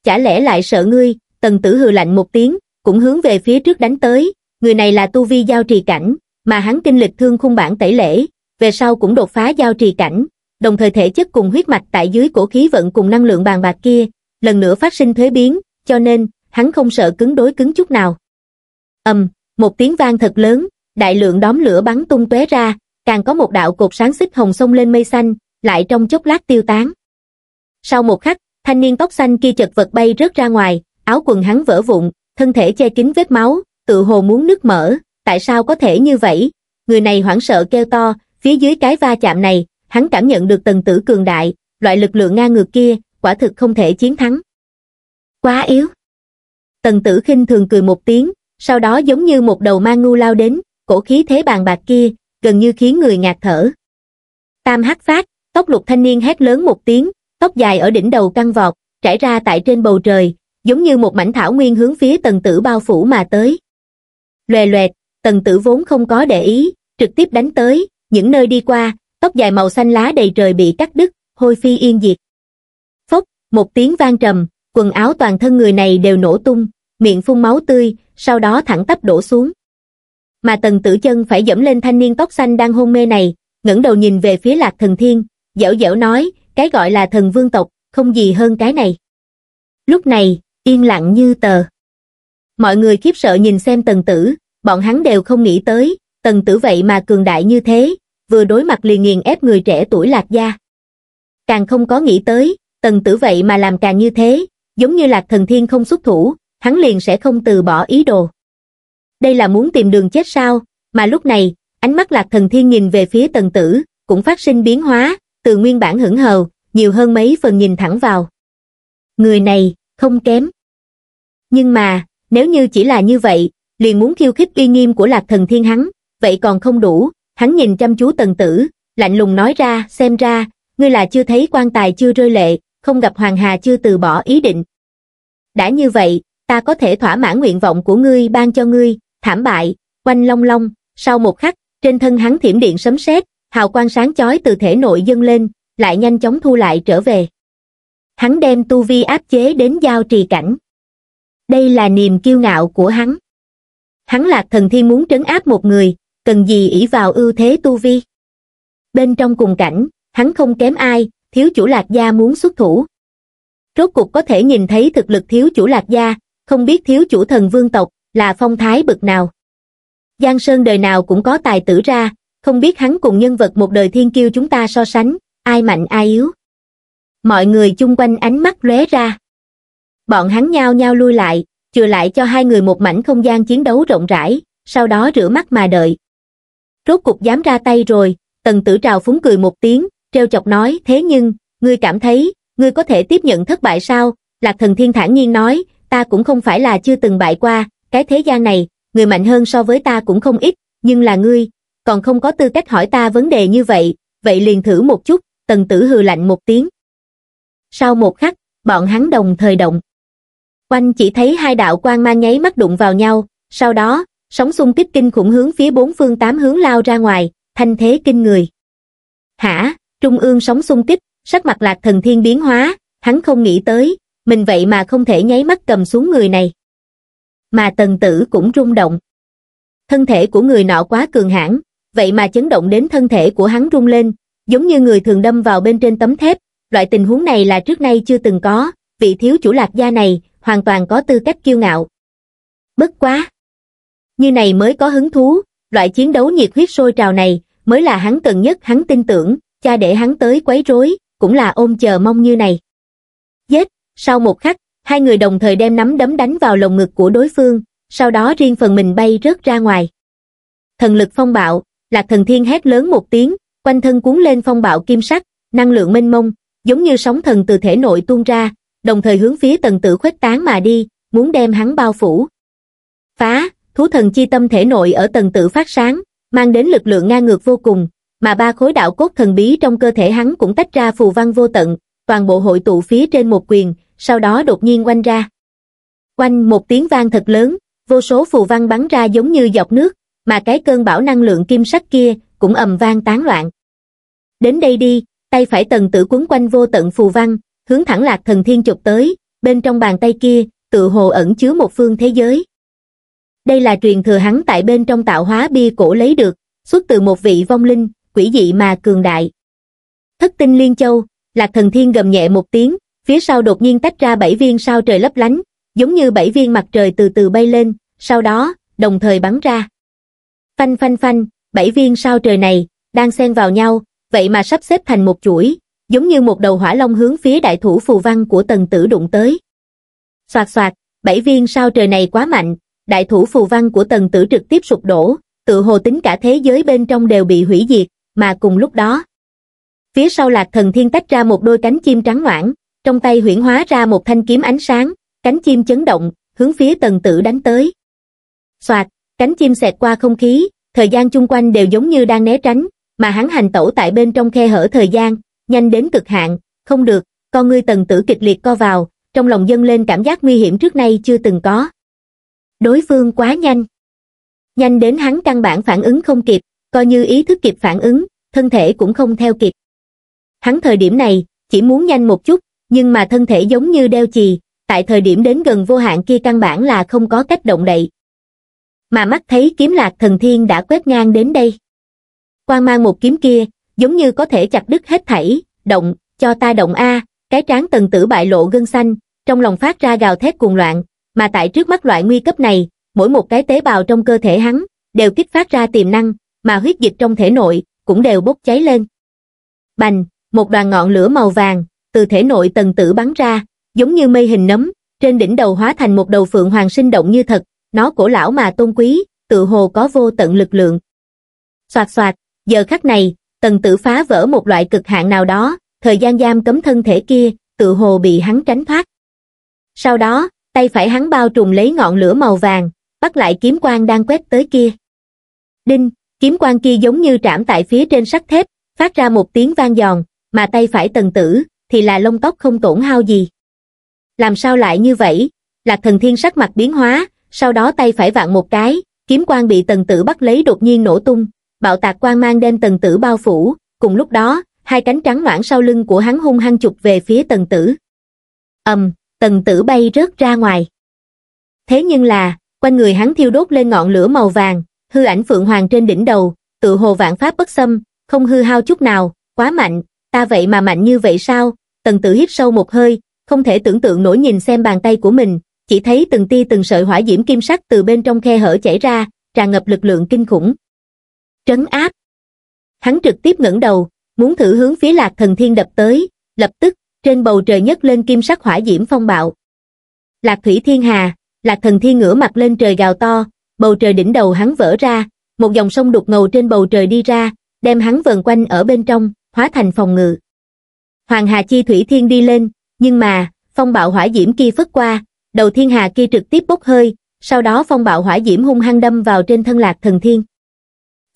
Chả lẽ lại sợ ngươi, tần tử hừ lạnh một tiếng, cũng hướng về phía trước đánh tới, người này là tu vi giao trì cảnh, mà hắn kinh lịch thương khung bản tẩy lễ, về sau cũng đột phá giao trì cảnh, đồng thời thể chất cùng huyết mạch tại dưới cổ khí vận cùng năng lượng bàn bạc kia, lần nữa phát sinh thuế biến, cho nên, hắn không sợ cứng đối cứng chút nào. ầm, um, một tiếng vang thật lớn, đại lượng đóm lửa bắn tung tóe ra, càng có một đạo cột sáng xích hồng sông lên mây xanh, lại trong chốc lát tiêu tán. Sau một khắc, thanh niên tóc xanh kia chật vật bay rớt ra ngoài, áo quần hắn vỡ vụn, thân thể che kín vết máu, tự hồ muốn nứt mở, tại sao có thể như vậy? Người này hoảng sợ kêu to, phía dưới cái va chạm này, hắn cảm nhận được tần tử cường đại, loại lực lượng ngang ngược kia, quả thực không thể chiến thắng. Quá yếu. Tần tử khinh thường cười một tiếng, sau đó giống như một đầu ma ngu lao đến, cổ khí thế bàn bạc kia, gần như khiến người ngạt thở. Tam hắc phát, tóc lục thanh niên hét lớn một tiếng, tóc dài ở đỉnh đầu căng vọt, trải ra tại trên bầu trời, giống như một mảnh thảo nguyên hướng phía tần tử bao phủ mà tới. Lòe loẹt, tần tử vốn không có để ý, trực tiếp đánh tới, những nơi đi qua, tóc dài màu xanh lá đầy trời bị cắt đứt, hôi phi yên diệt. Phốc, một tiếng vang trầm, quần áo toàn thân người này đều nổ tung, miệng phun máu tươi, sau đó thẳng tắp đổ xuống mà tần tử chân phải dẫm lên thanh niên tóc xanh đang hôn mê này, ngẩng đầu nhìn về phía lạc thần thiên, dẻo dẻo nói, cái gọi là thần vương tộc, không gì hơn cái này. Lúc này, yên lặng như tờ. Mọi người khiếp sợ nhìn xem tần tử, bọn hắn đều không nghĩ tới, tần tử vậy mà cường đại như thế, vừa đối mặt liền nghiền ép người trẻ tuổi lạc gia. Càng không có nghĩ tới, tần tử vậy mà làm càng như thế, giống như lạc thần thiên không xuất thủ, hắn liền sẽ không từ bỏ ý đồ đây là muốn tìm đường chết sao, mà lúc này, ánh mắt lạc thần thiên nhìn về phía tần tử, cũng phát sinh biến hóa, từ nguyên bản hững hờ, nhiều hơn mấy phần nhìn thẳng vào. Người này, không kém. Nhưng mà, nếu như chỉ là như vậy, liền muốn khiêu khích uy nghiêm của lạc thần thiên hắn, vậy còn không đủ, hắn nhìn chăm chú tần tử, lạnh lùng nói ra, xem ra, ngươi là chưa thấy quan tài chưa rơi lệ, không gặp hoàng hà chưa từ bỏ ý định. Đã như vậy, ta có thể thỏa mãn nguyện vọng của ngươi ban cho ngươi, thảm bại, quanh long long, sau một khắc, trên thân hắn thiểm điện sấm sét, hào quang sáng chói từ thể nội dâng lên, lại nhanh chóng thu lại trở về. Hắn đem tu vi áp chế đến giao trì cảnh. Đây là niềm kiêu ngạo của hắn. Hắn lạc thần thiên muốn trấn áp một người, cần gì ỷ vào ưu thế tu vi. Bên trong cùng cảnh, hắn không kém ai, thiếu chủ lạc gia muốn xuất thủ. Rốt cuộc có thể nhìn thấy thực lực thiếu chủ lạc gia, không biết thiếu chủ thần vương tộc, là phong thái bực nào giang sơn đời nào cũng có tài tử ra không biết hắn cùng nhân vật một đời thiên kiêu chúng ta so sánh ai mạnh ai yếu mọi người chung quanh ánh mắt lóe ra bọn hắn nhao nhao lui lại chừa lại cho hai người một mảnh không gian chiến đấu rộng rãi sau đó rửa mắt mà đợi rốt cục dám ra tay rồi tần tử trào phúng cười một tiếng treo chọc nói thế nhưng ngươi cảm thấy ngươi có thể tiếp nhận thất bại sao lạc thần thiên thản nhiên nói ta cũng không phải là chưa từng bại qua cái thế gian này, người mạnh hơn so với ta cũng không ít, nhưng là ngươi, còn không có tư cách hỏi ta vấn đề như vậy, vậy liền thử một chút, tần tử hừ lạnh một tiếng. Sau một khắc, bọn hắn đồng thời động. Quanh chỉ thấy hai đạo quang mang nháy mắt đụng vào nhau, sau đó, sóng xung kích kinh khủng hướng phía bốn phương tám hướng lao ra ngoài, thanh thế kinh người. Hả, trung ương sóng xung kích, sắc mặt lạc thần thiên biến hóa, hắn không nghĩ tới, mình vậy mà không thể nháy mắt cầm xuống người này mà tần tử cũng rung động. Thân thể của người nọ quá cường hãn, vậy mà chấn động đến thân thể của hắn rung lên, giống như người thường đâm vào bên trên tấm thép, loại tình huống này là trước nay chưa từng có, vị thiếu chủ lạc gia này hoàn toàn có tư cách kiêu ngạo. Bất quá! Như này mới có hứng thú, loại chiến đấu nhiệt huyết sôi trào này mới là hắn cần nhất hắn tin tưởng, cha để hắn tới quấy rối, cũng là ôm chờ mong như này. Giết, sau một khắc, hai người đồng thời đem nắm đấm đánh vào lồng ngực của đối phương, sau đó riêng phần mình bay rớt ra ngoài. Thần lực phong bạo, Lạc Thần Thiên hét lớn một tiếng, quanh thân cuốn lên phong bạo kim sắc, năng lượng mênh mông, giống như sóng thần từ thể nội tuôn ra, đồng thời hướng phía tầng tử khuếch tán mà đi, muốn đem hắn bao phủ. Phá, thú thần chi tâm thể nội ở tầng tử phát sáng, mang đến lực lượng ngang ngược vô cùng, mà ba khối đạo cốt thần bí trong cơ thể hắn cũng tách ra phù văn vô tận, toàn bộ hội tụ phía trên một quyền, sau đó đột nhiên oanh ra. Oanh một tiếng vang thật lớn, vô số phù văn bắn ra giống như dọc nước, mà cái cơn bão năng lượng kim sắc kia cũng ầm vang tán loạn. Đến đây đi, tay phải tần tử cuốn quanh vô tận phù văn, hướng thẳng lạc thần thiên chụp tới, bên trong bàn tay kia, tự hồ ẩn chứa một phương thế giới. Đây là truyền thừa hắn tại bên trong tạo hóa bia cổ lấy được, xuất từ một vị vong linh, quỷ dị mà cường đại. Thất tinh liên châu, lạc thần thiên gầm nhẹ một tiếng, phía sau đột nhiên tách ra bảy viên sao trời lấp lánh, giống như bảy viên mặt trời từ từ bay lên, sau đó, đồng thời bắn ra. Phanh phanh phanh, bảy viên sao trời này, đang xen vào nhau, vậy mà sắp xếp thành một chuỗi, giống như một đầu hỏa long hướng phía đại thủ phù văn của tần tử đụng tới. Xoạt xoạt, bảy viên sao trời này quá mạnh, đại thủ phù văn của tần tử trực tiếp sụp đổ, tự hồ tính cả thế giới bên trong đều bị hủy diệt, mà cùng lúc đó. Phía sau lạc thần thiên tách ra một đôi cánh chim trắng noãn, trong tay huyễn hóa ra một thanh kiếm ánh sáng, cánh chim chấn động, hướng phía tần tử đánh tới. Xoạt, cánh chim xẹt qua không khí, thời gian chung quanh đều giống như đang né tránh, mà hắn hành tẩu tại bên trong khe hở thời gian, nhanh đến cực hạn, không được, con ngươi tần tử kịch liệt co vào, trong lòng dâng lên cảm giác nguy hiểm trước nay chưa từng có. Đối phương quá nhanh. Nhanh đến hắn căn bản phản ứng không kịp, coi như ý thức kịp phản ứng, thân thể cũng không theo kịp. Hắn thời điểm này, chỉ muốn nhanh một chút, nhưng mà thân thể giống như đeo chì, tại thời điểm đến gần vô hạn kia căn bản là không có cách động đậy. Mà mắt thấy kiếm lạc thần thiên đã quét ngang đến đây. Quang mang một kiếm kia, giống như có thể chặt đứt hết thảy, động, cho ta động A, cái trán tần tử bại lộ gân xanh, trong lòng phát ra gào thét cuồng loạn, mà tại trước mắt loại nguy cấp này, mỗi một cái tế bào trong cơ thể hắn, đều kích phát ra tiềm năng, mà huyết dịch trong thể nội, cũng đều bốc cháy lên. Bành, một đoàn ngọn lửa màu vàng, từ thể nội tần tử bắn ra, giống như mây hình nấm, trên đỉnh đầu hóa thành một đầu phượng hoàng sinh động như thật, nó cổ lão mà tôn quý, tự hồ có vô tận lực lượng. Soạt soạt, giờ khắc này, tần tử phá vỡ một loại cực hạn nào đó, thời gian giam cấm thân thể kia, tự hồ bị hắn tránh thoát. Sau đó, tay phải hắn bao trùm lấy ngọn lửa màu vàng, bắt lại kiếm quang đang quét tới kia. Đinh, kiếm quang kia giống như trảm tại phía trên sắt thép, phát ra một tiếng vang giòn, mà tay phải tần tử, thì là lông tóc không tổn hao gì. Làm sao lại như vậy? Lạc thần thiên sắc mặt biến hóa, sau đó tay phải vạn một cái, kiếm quan bị tần tử bắt lấy đột nhiên nổ tung, bạo tạc quan mang đem tần tử bao phủ, cùng lúc đó, hai cánh trắng loãng sau lưng của hắn hung hăng chụp về phía tần tử. ầm, tần tử bay rớt ra ngoài. Thế nhưng là, quanh người hắn thiêu đốt lên ngọn lửa màu vàng, hư ảnh phượng hoàng trên đỉnh đầu, tự hồ vạn pháp bất xâm, không hư hao chút nào, quá mạnh, ta vậy mà mạnh như vậy sao? Tần tử hít sâu một hơi, không thể tưởng tượng nổi nhìn xem bàn tay của mình, chỉ thấy từng tia từng sợi hỏa diễm kim sắc từ bên trong khe hở chảy ra, tràn ngập lực lượng kinh khủng. Trấn áp. Hắn trực tiếp ngẩng đầu, muốn thử hướng phía lạc thần thiên đập tới, lập tức, trên bầu trời nhấc lên kim sắc hỏa diễm phong bạo. Lạc thủy thiên hà, lạc thần thiên ngửa mặt lên trời gào to, bầu trời đỉnh đầu hắn vỡ ra, một dòng sông đục ngầu trên bầu trời đi ra, đem hắn vần quanh ở bên trong hóa thành phòng ngự. Hoàng Hà Chi Thủy Thiên đi lên, nhưng mà, phong bạo hỏa diễm kia phất qua, đầu thiên hà kia trực tiếp bốc hơi, sau đó phong bạo hỏa diễm hung hăng đâm vào trên thân lạc thần thiên.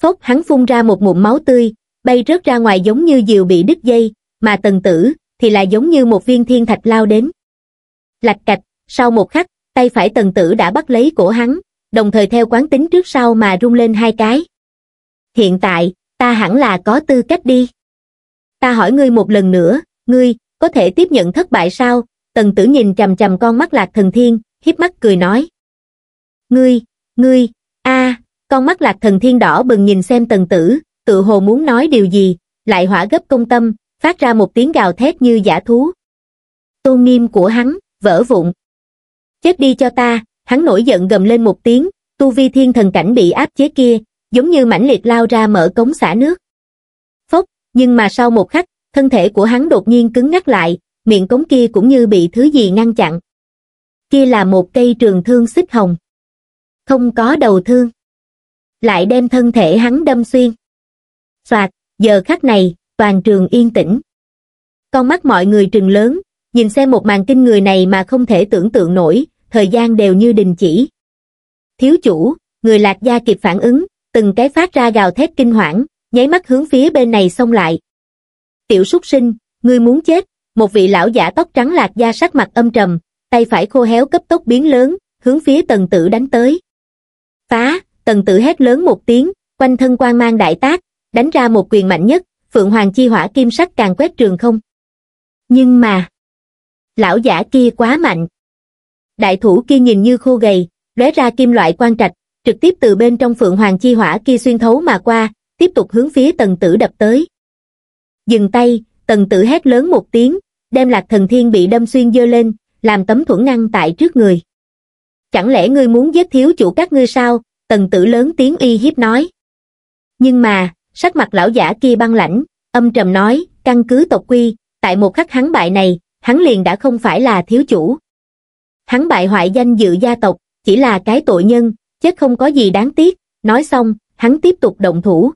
Phốc hắn phun ra một mụn máu tươi, bay rớt ra ngoài giống như diều bị đứt dây, mà tần tử thì là giống như một viên thiên thạch lao đến. Lạch cạch, sau một khắc, tay phải tần tử đã bắt lấy cổ hắn, đồng thời theo quán tính trước sau mà rung lên hai cái. Hiện tại, ta hẳn là có tư cách đi ta hỏi ngươi một lần nữa ngươi có thể tiếp nhận thất bại sao tần tử nhìn chằm chằm con mắt lạc thần thiên hiếp mắt cười nói ngươi ngươi a con mắt lạc thần thiên đỏ bừng nhìn xem tần tử tự hồ muốn nói điều gì lại hỏa gấp công tâm phát ra một tiếng gào thét như giả thú tôn nghiêm của hắn vỡ vụn chết đi cho ta hắn nổi giận gầm lên một tiếng tu vi thiên thần cảnh bị áp chế kia giống như mãnh liệt lao ra mở cống xả nước nhưng mà sau một khắc, thân thể của hắn đột nhiên cứng ngắc lại, miệng cống kia cũng như bị thứ gì ngăn chặn. Kia là một cây trường thương xích hồng. Không có đầu thương. Lại đem thân thể hắn đâm xuyên. Soạt, giờ khắc này, toàn trường yên tĩnh. Con mắt mọi người trừng lớn, nhìn xem một màn kinh người này mà không thể tưởng tượng nổi, thời gian đều như đình chỉ. Thiếu chủ, người lạc gia kịp phản ứng, từng cái phát ra gào thét kinh hoảng, nháy mắt hướng phía bên này xông lại. Tiểu súc sinh, ngươi muốn chết, một vị lão giả tóc trắng lạc da sắc mặt âm trầm, tay phải khô héo cấp tốc biến lớn, hướng phía tần tử đánh tới. Phá, tần tử hét lớn một tiếng, quanh thân quang mang đại tác, đánh ra một quyền mạnh nhất, phượng hoàng chi hỏa kim sắc càng quét trường không. Nhưng mà, lão giả kia quá mạnh. Đại thủ kia nhìn như khô gầy, lóe ra kim loại quan trạch, trực tiếp từ bên trong phượng hoàng chi hỏa kia xuyên thấu mà qua, tiếp tục hướng phía tần tử đập tới dừng tay tần tử hét lớn một tiếng đem lạc thần thiên bị đâm xuyên dơ lên làm tấm thuẫn ngăn tại trước người chẳng lẽ ngươi muốn giết thiếu chủ các ngươi sao tần tử lớn tiếng uy hiếp nói nhưng mà sắc mặt lão giả kia băng lãnh âm trầm nói căn cứ tộc quy tại một khắc hắn bại này hắn liền đã không phải là thiếu chủ hắn bại hoại danh dự gia tộc chỉ là cái tội nhân chết không có gì đáng tiếc nói xong hắn tiếp tục động thủ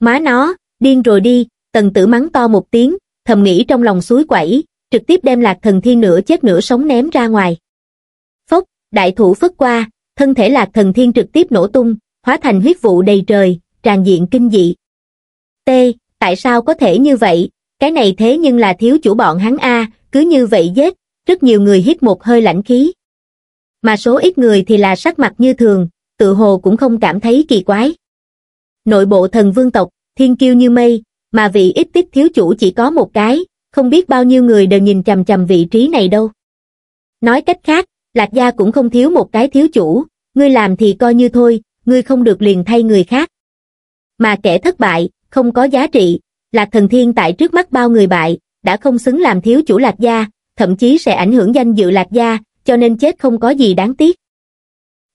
Má nó, điên rồi đi, tần tử mắng to một tiếng, thầm nghĩ trong lòng suối quẩy, trực tiếp đem lạc thần thiên nửa chết nửa sống ném ra ngoài. Phốc, đại thủ phất qua, thân thể lạc thần thiên trực tiếp nổ tung, hóa thành huyết vụ đầy trời, tràn diện kinh dị. T, tại sao có thể như vậy? Cái này thế nhưng là thiếu chủ bọn hắn A, cứ như vậy giết, rất nhiều người hít một hơi lãnh khí. Mà số ít người thì là sắc mặt như thường, tự hồ cũng không cảm thấy kỳ quái nội bộ thần vương tộc, thiên kiêu như mây, mà vị ít tích thiếu chủ chỉ có một cái, không biết bao nhiêu người đều nhìn chằm chằm vị trí này đâu. Nói cách khác, Lạc Gia cũng không thiếu một cái thiếu chủ, ngươi làm thì coi như thôi, ngươi không được liền thay người khác. Mà kẻ thất bại, không có giá trị, Lạc Thần Thiên tại trước mắt bao người bại, đã không xứng làm thiếu chủ Lạc Gia, thậm chí sẽ ảnh hưởng danh dự Lạc Gia, cho nên chết không có gì đáng tiếc.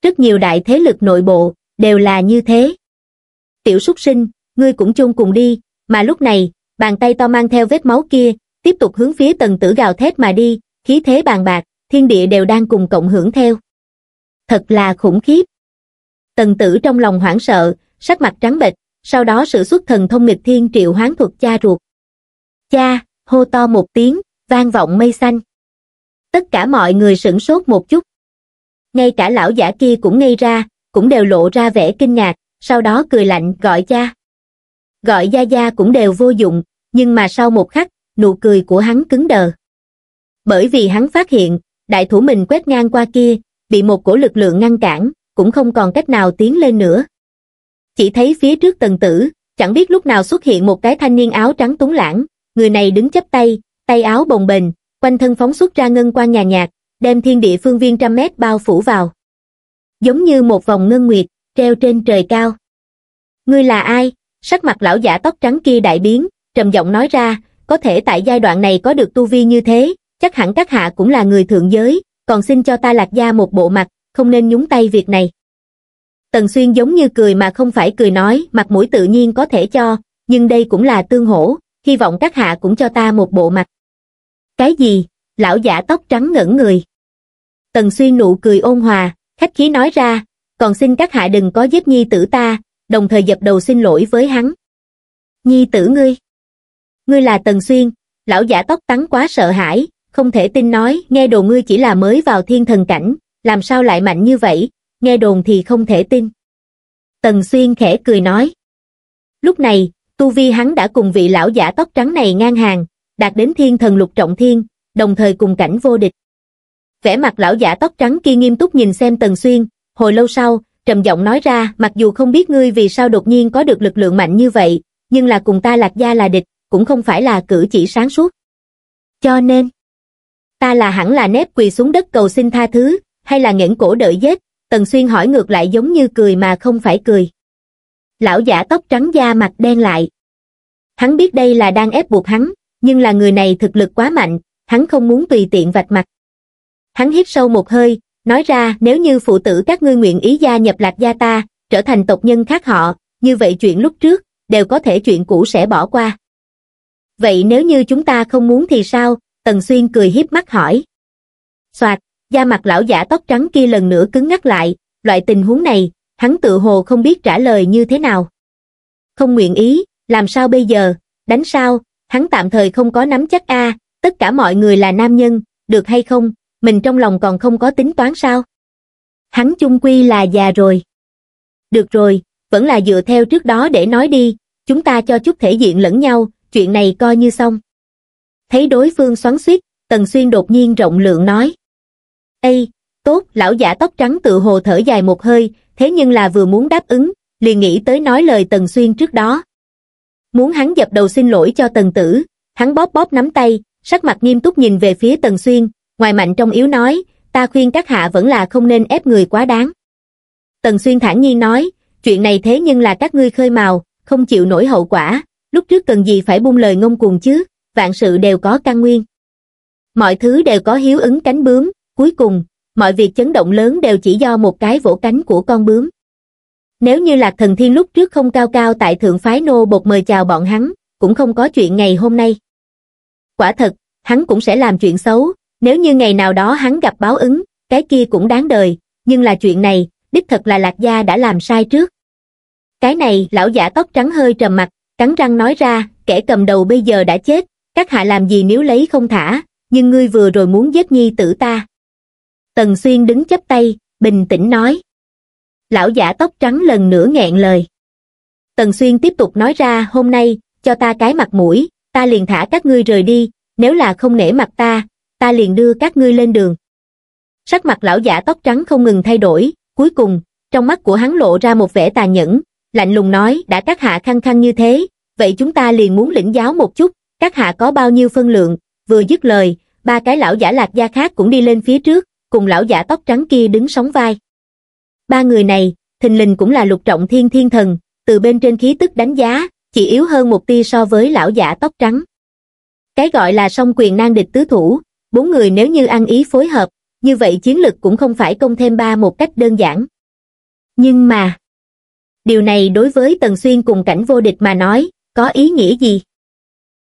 Rất nhiều đại thế lực nội bộ, đều là như thế tiểu súc sinh, ngươi cũng chung cùng đi, mà lúc này, bàn tay to mang theo vết máu kia, tiếp tục hướng phía tần tử gào thét mà đi, khí thế bàn bạc, thiên địa đều đang cùng cộng hưởng theo. Thật là khủng khiếp. Tần tử trong lòng hoảng sợ, sắc mặt trắng bệch, sau đó sử xuất thần thông nghịch thiên triệu hoán thuật cha ruột. Cha, hô to một tiếng, vang vọng mây xanh. Tất cả mọi người sửng sốt một chút. Ngay cả lão giả kia cũng ngây ra, cũng đều lộ ra vẻ kinh ngạc, sau đó cười lạnh gọi cha. Gọi Gia Gia cũng đều vô dụng, nhưng mà sau một khắc, nụ cười của hắn cứng đờ. Bởi vì hắn phát hiện, đại thủ mình quét ngang qua kia, bị một cổ lực lượng ngăn cản, cũng không còn cách nào tiến lên nữa. Chỉ thấy phía trước tần tử, chẳng biết lúc nào xuất hiện một cái thanh niên áo trắng túng lãng, người này đứng chấp tay, tay áo bồng bềnh, quanh thân phóng xuất ra ngân quan nhà nhạt, đem thiên địa phương viên trăm mét bao phủ vào. Giống như một vòng ngân nguyệt, treo trên trời cao. Ngươi là ai? Sắc mặt lão giả tóc trắng kia đại biến, trầm giọng nói ra, có thể tại giai đoạn này có được tu vi như thế, chắc hẳn các hạ cũng là người thượng giới, còn xin cho ta lạc gia một bộ mặt, không nên nhúng tay việc này. Tần Xuyên giống như cười mà không phải cười nói, mặt mũi tự nhiên có thể cho, nhưng đây cũng là tương hổ, hy vọng các hạ cũng cho ta một bộ mặt. Cái gì? Lão giả tóc trắng ngẩn người. Tần Xuyên nụ cười ôn hòa, khách khí nói ra, còn xin các hạ đừng có giết nhi tử ta, đồng thời dập đầu xin lỗi với hắn. Nhi tử ngươi, ngươi là Tần Xuyên, lão giả tóc trắng quá sợ hãi, không thể tin nói, nghe đồ ngươi chỉ là mới vào thiên thần cảnh, làm sao lại mạnh như vậy, nghe đồn thì không thể tin. Tần Xuyên khẽ cười nói. Lúc này, tu vi hắn đã cùng vị lão giả tóc trắng này ngang hàng, đạt đến thiên thần lục trọng thiên, đồng thời cùng cảnh vô địch. Vẻ mặt lão giả tóc trắng kia nghiêm túc nhìn xem Tần Xuyên, Hồi lâu sau, trầm giọng nói ra, mặc dù không biết ngươi vì sao đột nhiên có được lực lượng mạnh như vậy, nhưng là cùng ta lạc gia là địch, cũng không phải là cử chỉ sáng suốt. Cho nên, ta là hẳn là nếp quỳ xuống đất cầu xin tha thứ, hay là nghển cổ đợi giết, Tần Xuyên hỏi ngược lại giống như cười mà không phải cười. Lão giả tóc trắng da mặt đen lại. Hắn biết đây là đang ép buộc hắn, nhưng là người này thực lực quá mạnh, hắn không muốn tùy tiện vạch mặt. Hắn hít sâu một hơi, nói ra nếu như phụ tử các ngươi nguyện ý gia nhập lạc gia ta trở thành tộc nhân khác họ như vậy chuyện lúc trước đều có thể chuyện cũ sẽ bỏ qua vậy nếu như chúng ta không muốn thì sao tần xuyên cười hiếp mắt hỏi Xoạt da mặt lão giả tóc trắng kia lần nữa cứng ngắc lại loại tình huống này hắn tự hồ không biết trả lời như thế nào không nguyện ý làm sao bây giờ đánh sao hắn tạm thời không có nắm chắc a tất cả mọi người là nam nhân được hay không mình trong lòng còn không có tính toán sao? Hắn chung quy là già rồi. Được rồi, vẫn là dựa theo trước đó để nói đi, chúng ta cho chút thể diện lẫn nhau, chuyện này coi như xong. Thấy đối phương xoắn xuýt, Tần Xuyên đột nhiên rộng lượng nói. Ê, tốt, lão giả tóc trắng tự hồ thở dài một hơi, thế nhưng là vừa muốn đáp ứng, liền nghĩ tới nói lời Tần Xuyên trước đó. Muốn hắn dập đầu xin lỗi cho Tần Tử, hắn bóp bóp nắm tay, sắc mặt nghiêm túc nhìn về phía Tần Xuyên, ngoài mạnh trong yếu nói ta khuyên các hạ vẫn là không nên ép người quá đáng tần xuyên thản nhiên nói chuyện này thế nhưng là các ngươi khơi mào không chịu nổi hậu quả lúc trước cần gì phải buông lời ngông cuồng chứ vạn sự đều có căn nguyên mọi thứ đều có hiếu ứng cánh bướm cuối cùng mọi việc chấn động lớn đều chỉ do một cái vỗ cánh của con bướm nếu như lạc thần thiên lúc trước không cao cao tại thượng phái nô bột mời chào bọn hắn cũng không có chuyện ngày hôm nay quả thật hắn cũng sẽ làm chuyện xấu nếu như ngày nào đó hắn gặp báo ứng cái kia cũng đáng đời nhưng là chuyện này đích thật là lạc gia đã làm sai trước cái này lão giả tóc trắng hơi trầm mặt cắn răng nói ra kẻ cầm đầu bây giờ đã chết các hạ làm gì nếu lấy không thả nhưng ngươi vừa rồi muốn giết nhi tử ta tần xuyên đứng chắp tay bình tĩnh nói lão giả tóc trắng lần nữa nghẹn lời tần xuyên tiếp tục nói ra hôm nay cho ta cái mặt mũi ta liền thả các ngươi rời đi nếu là không nể mặt ta ta liền đưa các ngươi lên đường. Sắc mặt lão giả tóc trắng không ngừng thay đổi, cuối cùng, trong mắt của hắn lộ ra một vẻ tà nhẫn, lạnh lùng nói đã các hạ khăng khăng như thế, vậy chúng ta liền muốn lĩnh giáo một chút, các hạ có bao nhiêu phân lượng, vừa dứt lời, ba cái lão giả lạc gia khác cũng đi lên phía trước, cùng lão giả tóc trắng kia đứng sóng vai. Ba người này, thình lình cũng là lục trọng thiên thiên thần, từ bên trên khí tức đánh giá, chỉ yếu hơn một tia so với lão giả tóc trắng. Cái gọi là song quyền nan địch tứ thủ, bốn người nếu như ăn ý phối hợp, như vậy chiến lực cũng không phải công thêm ba một cách đơn giản. Nhưng mà, điều này đối với Tần Xuyên cùng cảnh vô địch mà nói, có ý nghĩa gì?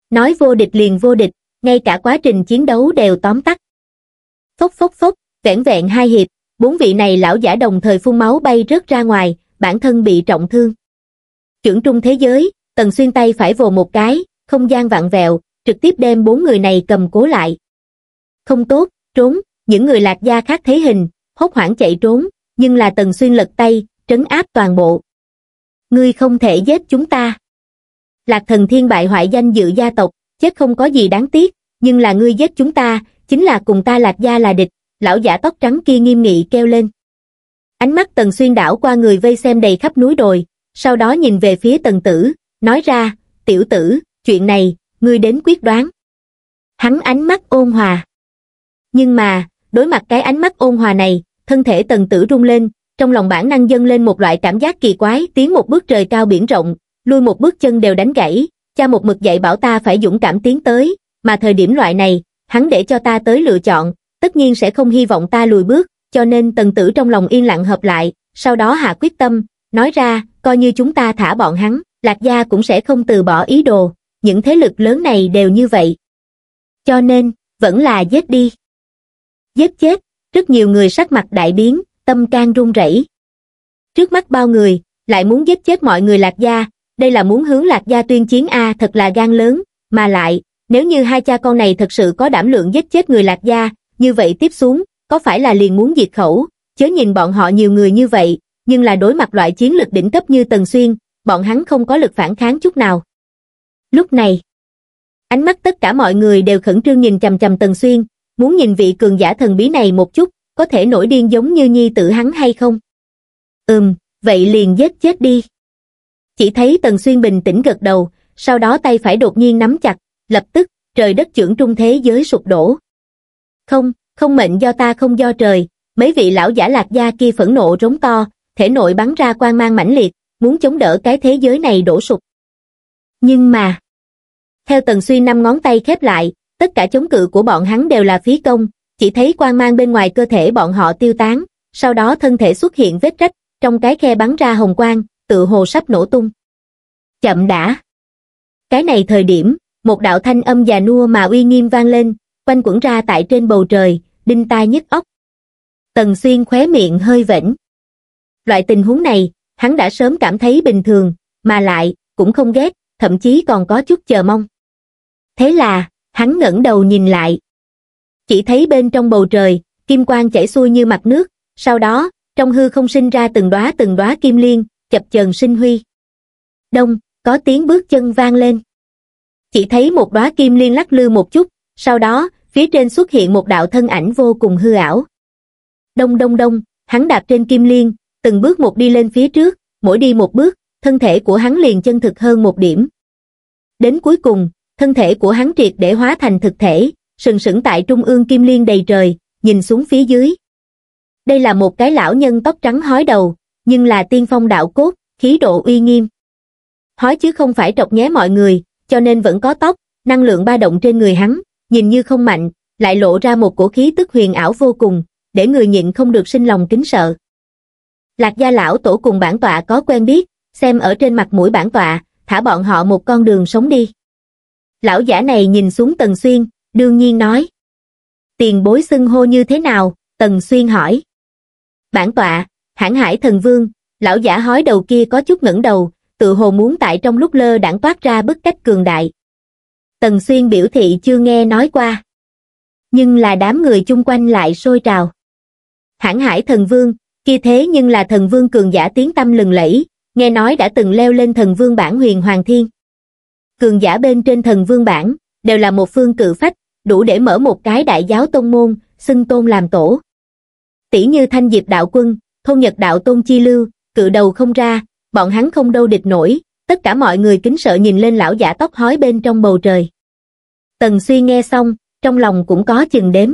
Nói vô địch liền vô địch, ngay cả quá trình chiến đấu đều tóm tắt. Phốc phốc phốc, vẻn vẹn hai hiệp, bốn vị này lão giả đồng thời phun máu bay rớt ra ngoài, bản thân bị trọng thương. Trưởng trung thế giới, Tần Xuyên tay phải vồ một cái, không gian vặn vẹo, trực tiếp đem bốn người này cầm cố lại, không tốt trốn những người lạc gia khác thấy hình hốt hoảng chạy trốn nhưng là tần xuyên lật tay trấn áp toàn bộ ngươi không thể giết chúng ta lạc thần thiên bại hoại danh dự gia tộc chết không có gì đáng tiếc nhưng là ngươi giết chúng ta chính là cùng ta lạc gia là địch lão giả tóc trắng kia nghiêm nghị kêu lên ánh mắt tần xuyên đảo qua người vây xem đầy khắp núi đồi sau đó nhìn về phía tần tử nói ra tiểu tử chuyện này ngươi đến quyết đoán hắn ánh mắt ôn hòa nhưng mà, đối mặt cái ánh mắt ôn hòa này, thân thể tần tử rung lên, trong lòng bản năng dâng lên một loại cảm giác kỳ quái, tiến một bước trời cao biển rộng, lui một bước chân đều đánh gãy, cha một mực dạy bảo ta phải dũng cảm tiến tới, mà thời điểm loại này, hắn để cho ta tới lựa chọn, tất nhiên sẽ không hy vọng ta lùi bước, cho nên tần tử trong lòng yên lặng hợp lại, sau đó hạ quyết tâm, nói ra, coi như chúng ta thả bọn hắn, Lạc Gia cũng sẽ không từ bỏ ý đồ, những thế lực lớn này đều như vậy. Cho nên, vẫn là giết đi giết chết rất nhiều người sắc mặt đại biến tâm can run rẩy trước mắt bao người lại muốn giết chết mọi người lạc gia đây là muốn hướng lạc gia tuyên chiến a thật là gan lớn mà lại nếu như hai cha con này thật sự có đảm lượng giết chết người lạc gia như vậy tiếp xuống có phải là liền muốn diệt khẩu chớ nhìn bọn họ nhiều người như vậy nhưng là đối mặt loại chiến lực đỉnh cấp như tần xuyên bọn hắn không có lực phản kháng chút nào lúc này ánh mắt tất cả mọi người đều khẩn trương nhìn chằm chằm tần xuyên muốn nhìn vị cường giả thần bí này một chút, có thể nổi điên giống như nhi tử hắn hay không? Ừm, vậy liền giết chết đi. Chỉ thấy Tần Xuyên bình tĩnh gật đầu, sau đó tay phải đột nhiên nắm chặt, lập tức, trời đất trưởng trung thế giới sụp đổ. Không, không mệnh do ta không do trời, mấy vị lão giả lạc gia kia phẫn nộ rống to, thể nội bắn ra quan mang mãnh liệt, muốn chống đỡ cái thế giới này đổ sụp. Nhưng mà, theo Tần Xuyên năm ngón tay khép lại, tất cả chống cự của bọn hắn đều là phí công, chỉ thấy quang mang bên ngoài cơ thể bọn họ tiêu tán, sau đó thân thể xuất hiện vết rách, trong cái khe bắn ra hồng quang, tự hồ sắp nổ tung. Chậm đã. Cái này thời điểm, một đạo thanh âm già nua mà uy nghiêm vang lên, quanh quẩn ra tại trên bầu trời, đinh tai nhức óc. Tần Xuyên khóe miệng hơi vểnh. Loại tình huống này, hắn đã sớm cảm thấy bình thường, mà lại, cũng không ghét, thậm chí còn có chút chờ mong. Thế là, hắn ngẩng đầu nhìn lại. Chỉ thấy bên trong bầu trời, kim quang chảy xuôi như mặt nước, sau đó, trong hư không sinh ra từng đóa từng đóa kim liên, chập chờn sinh huy. Đông, có tiếng bước chân vang lên. Chỉ thấy một đóa kim liên lắc lư một chút, sau đó, phía trên xuất hiện một đạo thân ảnh vô cùng hư ảo. Đông đông đông, hắn đạp trên kim liên, từng bước một đi lên phía trước, mỗi đi một bước, thân thể của hắn liền chân thực hơn một điểm. Đến cuối cùng, thân thể của hắn triệt để hóa thành thực thể, sừng sững tại trung ương kim liên đầy trời, nhìn xuống phía dưới. Đây là một cái lão nhân tóc trắng hói đầu, nhưng là tiên phong đạo cốt, khí độ uy nghiêm. Hói chứ không phải trọc nhé mọi người, cho nên vẫn có tóc, năng lượng ba động trên người hắn, nhìn như không mạnh, lại lộ ra một cổ khí tức huyền ảo vô cùng, để người nhịn không được sinh lòng kính sợ. Lạc gia lão tổ cùng bản tọa có quen biết, xem ở trên mặt mũi bản tọa, thả bọn họ một con đường sống đi lão giả này nhìn xuống Tần Xuyên, đương nhiên nói. Tiền bối xưng hô như thế nào? Tần Xuyên hỏi. Bản tọa, hãng hải thần vương, lão giả hói đầu kia có chút ngẩng đầu, tự hồ muốn tại trong lúc lơ đảng toát ra bức cách cường đại. Tần Xuyên biểu thị chưa nghe nói qua. Nhưng là đám người chung quanh lại sôi trào. Hãng hải thần vương, kia thế nhưng là thần vương cường giả tiếng tâm lừng lẫy, nghe nói đã từng leo lên thần vương bản huyền hoàng thiên cường giả bên trên thần vương bản, đều là một phương cự phách, đủ để mở một cái đại giáo tông môn, xưng tôn làm tổ. Tỷ như thanh diệp đạo quân, thôn nhật đạo tôn chi lưu, cự đầu không ra, bọn hắn không đâu địch nổi, tất cả mọi người kính sợ nhìn lên lão giả tóc hói bên trong bầu trời. Tần suy nghe xong, trong lòng cũng có chừng đếm.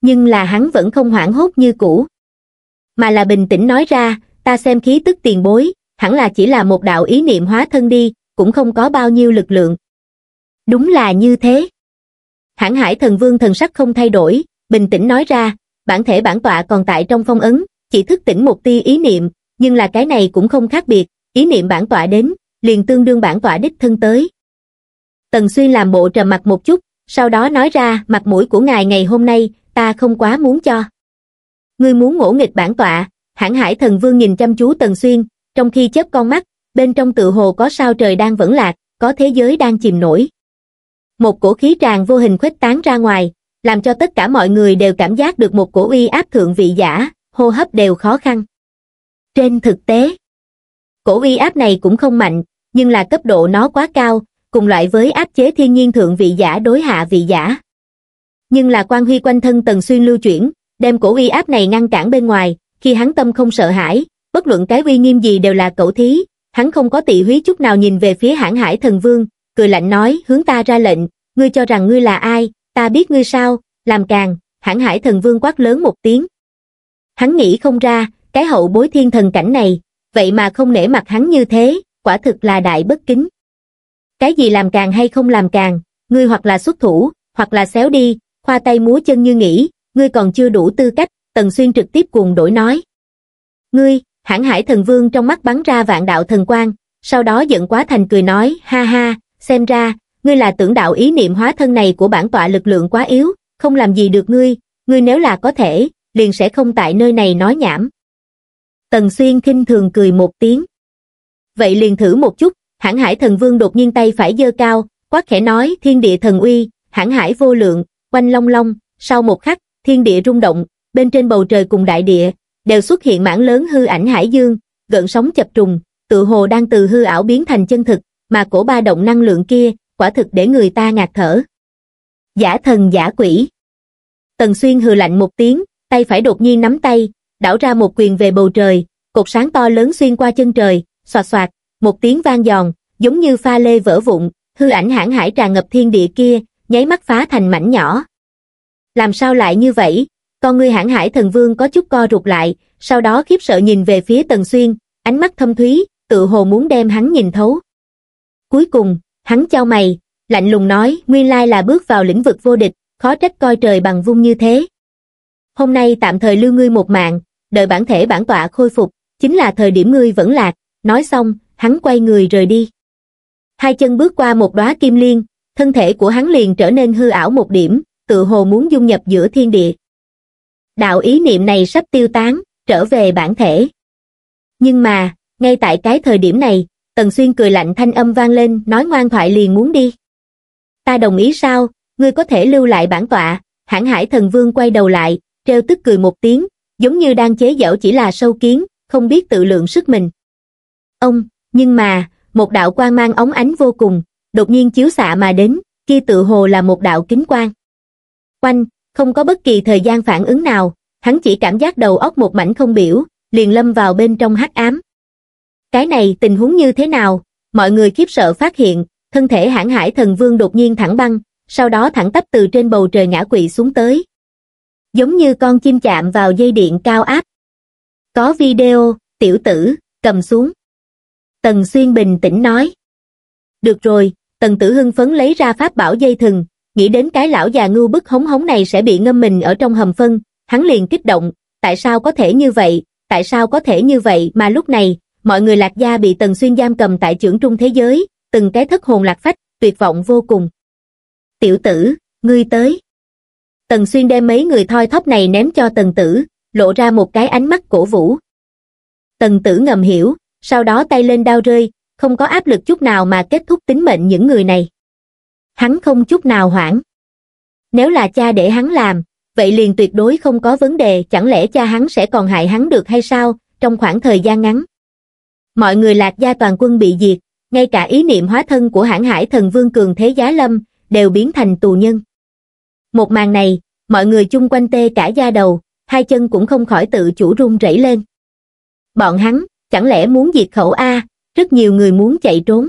Nhưng là hắn vẫn không hoảng hốt như cũ. Mà là bình tĩnh nói ra, ta xem khí tức tiền bối, hẳn là chỉ là một đạo ý niệm hóa thân đi, cũng không có bao nhiêu lực lượng. Đúng là như thế. Hãng hải thần vương thần sắc không thay đổi, bình tĩnh nói ra, bản thể bản tọa còn tại trong phong ấn, chỉ thức tỉnh một tia ý niệm, nhưng là cái này cũng không khác biệt, ý niệm bản tọa đến, liền tương đương bản tọa đích thân tới. Tần Xuyên làm bộ trầm mặt một chút, sau đó nói ra mặt mũi của ngài ngày hôm nay, ta không quá muốn cho. Ngươi muốn ngỗ nghịch bản tọa, hãng hải thần vương nhìn chăm chú Tần Xuyên, trong khi chớp con mắt, bên trong tự hồ có sao trời đang vẫn lạc, có thế giới đang chìm nổi. Một cổ khí tràn vô hình khuếch tán ra ngoài, làm cho tất cả mọi người đều cảm giác được một cổ uy áp thượng vị giả, hô hấp đều khó khăn. Trên thực tế, cổ uy áp này cũng không mạnh, nhưng là cấp độ nó quá cao, cùng loại với áp chế thiên nhiên thượng vị giả đối hạ vị giả. Nhưng là quan huy quanh thân tần xuyên lưu chuyển, đem cổ uy áp này ngăn cản bên ngoài, khi hắn tâm không sợ hãi, bất luận cái uy nghiêm gì đều là cẩu thí, hắn không có tị húy chút nào nhìn về phía hãn hải thần vương, cười lạnh nói hướng ta ra lệnh, ngươi cho rằng ngươi là ai, ta biết ngươi sao, làm càng, hãn hải thần vương quát lớn một tiếng. Hắn nghĩ không ra, cái hậu bối thiên thần cảnh này, vậy mà không nể mặt hắn như thế, quả thực là đại bất kính. Cái gì làm càng hay không làm càng, ngươi hoặc là xuất thủ, hoặc là xéo đi, khoa tay múa chân như nghĩ, ngươi còn chưa đủ tư cách, Tần Xuyên trực tiếp cuồng đổi nói. Ngươi, hãn hải thần vương trong mắt bắn ra vạn đạo thần quang, sau đó giận quá thành cười nói, ha ha, xem ra, ngươi là tưởng đạo ý niệm hóa thân này của bản tọa lực lượng quá yếu, không làm gì được ngươi, ngươi nếu là có thể, liền sẽ không tại nơi này nói nhảm. Tần Xuyên khinh thường cười một tiếng. Vậy liền thử một chút, hãn hải thần vương đột nhiên tay phải dơ cao, quát khẽ nói thiên địa thần uy, hãn hải vô lượng, quanh long long, sau một khắc, thiên địa rung động, bên trên bầu trời cùng đại địa, đều xuất hiện mảng lớn hư ảnh hải dương, gần sóng chập trùng, tự hồ đang từ hư ảo biến thành chân thực, mà cổ ba động năng lượng kia, quả thực để người ta ngạt thở. Giả thần giả quỷ. Tần Xuyên hừ lạnh một tiếng, tay phải đột nhiên nắm tay, đảo ra một quyền về bầu trời, cột sáng to lớn xuyên qua chân trời, xoạt xoạt, một tiếng vang giòn, giống như pha lê vỡ vụn, hư ảnh hãng hải tràn ngập thiên địa kia, nháy mắt phá thành mảnh nhỏ. Làm sao lại như vậy, con ngươi hãng hải thần vương có chút co rụt lại, sau đó khiếp sợ nhìn về phía Tần Xuyên, ánh mắt thâm thúy, tự hồ muốn đem hắn nhìn thấu. Cuối cùng, hắn trao mày, lạnh lùng nói nguyên lai là bước vào lĩnh vực vô địch, khó trách coi trời bằng vung như thế. Hôm nay tạm thời lưu ngươi một mạng, đợi bản thể bản tọa khôi phục, chính là thời điểm ngươi vẫn lạc, nói xong, hắn quay người rời đi. Hai chân bước qua một đóa kim liên, thân thể của hắn liền trở nên hư ảo một điểm, tự hồ muốn dung nhập giữa thiên địa đạo ý niệm này sắp tiêu tán, trở về bản thể. Nhưng mà, ngay tại cái thời điểm này, Tần Xuyên cười lạnh thanh âm vang lên, nói ngoan thoại liền muốn đi. Ta đồng ý sao, ngươi có thể lưu lại bản tọa, hãng hải thần vương quay đầu lại, treo tức cười một tiếng, giống như đang chế giễu chỉ là sâu kiến, không biết tự lượng sức mình. Ông, nhưng mà, một đạo quan mang ống ánh vô cùng, đột nhiên chiếu xạ mà đến, kia tự hồ là một đạo kính quang. Quanh, không có bất kỳ thời gian phản ứng nào hắn chỉ cảm giác đầu óc một mảnh không biểu liền lâm vào bên trong hắc ám cái này tình huống như thế nào mọi người khiếp sợ phát hiện thân thể hãn hải thần vương đột nhiên thẳng băng sau đó thẳng tắp từ trên bầu trời ngã quỵ xuống tới giống như con chim chạm vào dây điện cao áp có video tiểu tử cầm xuống tần xuyên bình tĩnh nói được rồi tần tử hưng phấn lấy ra pháp bảo dây thừng nghĩ đến cái lão già ngu bức hống hống này sẽ bị ngâm mình ở trong hầm phân, hắn liền kích động, tại sao có thể như vậy, tại sao có thể như vậy mà lúc này, mọi người lạc gia bị tần xuyên giam cầm tại trưởng trung thế giới, từng cái thất hồn lạc phách, tuyệt vọng vô cùng. Tiểu tử, ngươi tới. Tần xuyên đem mấy người thoi thóp này ném cho tần tử, lộ ra một cái ánh mắt cổ vũ. Tần tử ngầm hiểu, sau đó tay lên đao rơi, không có áp lực chút nào mà kết thúc tính mệnh những người này hắn không chút nào hoảng. Nếu là cha để hắn làm, vậy liền tuyệt đối không có vấn đề chẳng lẽ cha hắn sẽ còn hại hắn được hay sao, trong khoảng thời gian ngắn. Mọi người lạc gia toàn quân bị diệt, ngay cả ý niệm hóa thân của hãng hải thần vương cường thế giá lâm, đều biến thành tù nhân. Một màn này, mọi người chung quanh tê cả da đầu, hai chân cũng không khỏi tự chủ run rẩy lên. Bọn hắn, chẳng lẽ muốn diệt khẩu A, rất nhiều người muốn chạy trốn